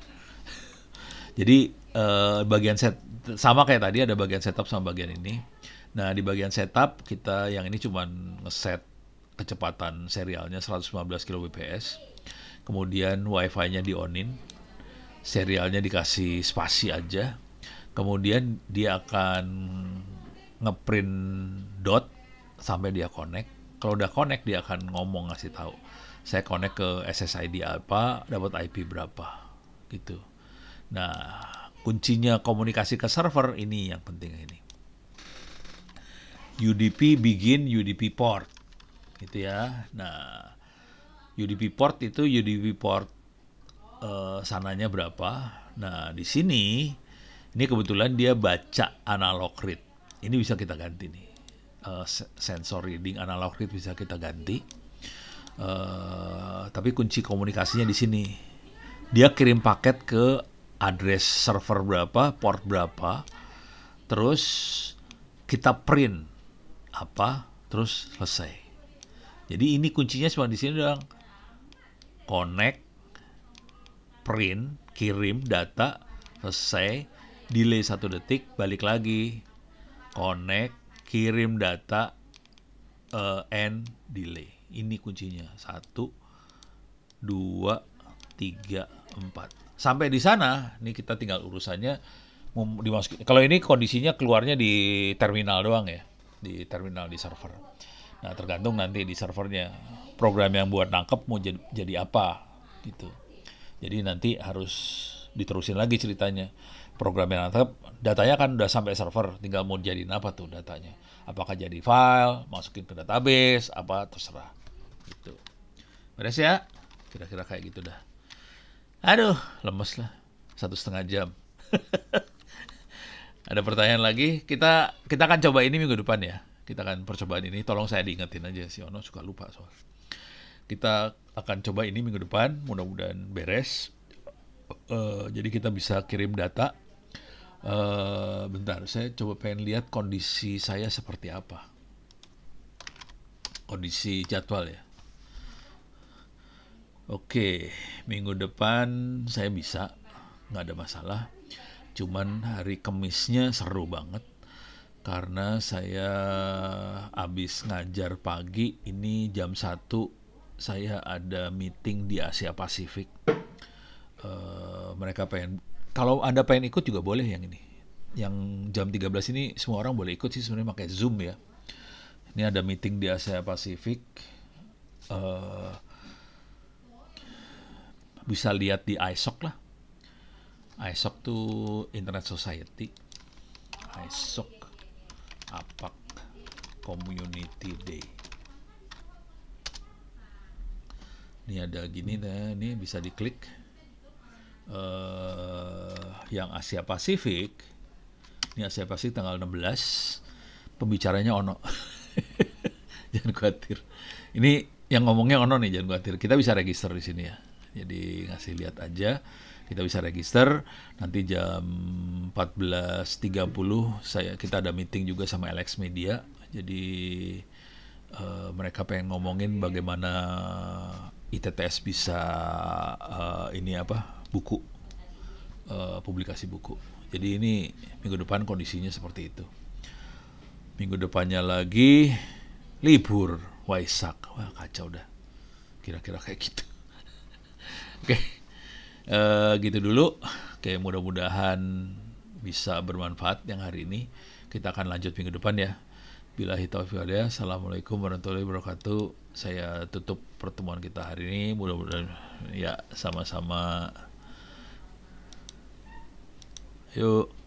jadi uh, bagian set sama kayak tadi ada bagian setup sama bagian ini Nah, di bagian setup kita yang ini cuma ngeset kecepatan serialnya 115 kbps. Kemudian wifi-nya di onin. Serialnya dikasih spasi aja. Kemudian dia akan ngeprint dot sampai dia connect. Kalau udah connect dia akan ngomong ngasih tahu. Saya connect ke SSID apa, dapat IP berapa gitu. Nah, kuncinya komunikasi ke server ini yang penting ini. UDP begin UDP port gitu ya nah UDP port itu UDP port eh, sananya berapa nah di sini ini kebetulan dia baca analog read ini bisa kita ganti nih eh, sensor reading analog read bisa kita ganti eh, tapi kunci komunikasinya di sini dia kirim paket ke address server berapa port berapa terus kita print apa terus selesai jadi ini kuncinya cuma di sini doang connect print kirim data selesai delay satu detik balik lagi connect kirim data uh, and delay ini kuncinya satu dua tiga empat sampai di sana ini kita tinggal urusannya kalau ini kondisinya keluarnya di terminal doang ya di terminal di server. Nah, tergantung nanti di servernya program yang buat nangkep mau jadi, jadi apa gitu. Jadi nanti harus diterusin lagi ceritanya. Program yang nangkep datanya kan udah sampai server, tinggal mau jadi apa tuh datanya. Apakah jadi file, masukin ke database, apa terserah. Gitu. Beres ya? Kira-kira kayak gitu dah. Aduh, lemes lah. Satu setengah jam. Ada pertanyaan lagi? Kita kita akan coba ini minggu depan ya. Kita akan percobaan ini. Tolong saya diingetin aja si Ono suka lupa soal. Kita akan coba ini minggu depan. Mudah-mudahan beres. Uh, jadi kita bisa kirim data. Uh, bentar, saya coba pengen lihat kondisi saya seperti apa. Kondisi jadwal ya. Oke, minggu depan saya bisa, nggak ada masalah. Cuman hari Kemisnya seru banget karena saya habis ngajar pagi ini jam 1 saya ada meeting di Asia Pasifik. Uh, mereka pengen kalau Anda pengen ikut juga boleh yang ini. Yang jam 13 ini semua orang boleh ikut sih sebenarnya pakai Zoom ya. Ini ada meeting di Asia Pasifik. Uh, bisa lihat di ISOC lah ISOC itu Internet Society ISOC APAC Community Day ini ada gini nah ini bisa diklik uh, yang Asia Pasifik ini Asia Pasifik tanggal 16 pembicaranya Ono jangan khawatir ini yang ngomongnya Ono nih jangan khawatir kita bisa register di sini ya jadi ngasih lihat aja kita bisa register nanti jam 14.30 saya kita ada meeting juga sama LX Media jadi uh, mereka pengen ngomongin bagaimana ITTS bisa uh, ini apa buku uh, publikasi buku jadi ini minggu depan kondisinya seperti itu minggu depannya lagi libur Waisak wah kacau dah kira-kira kayak gitu oke okay. Eh, gitu dulu Oke, mudah-mudahan bisa bermanfaat yang hari ini kita akan lanjut minggu depan ya bila taufiq ada assalamualaikum warahmatullahi wabarakatuh saya tutup pertemuan kita hari ini mudah-mudahan ya sama-sama yuk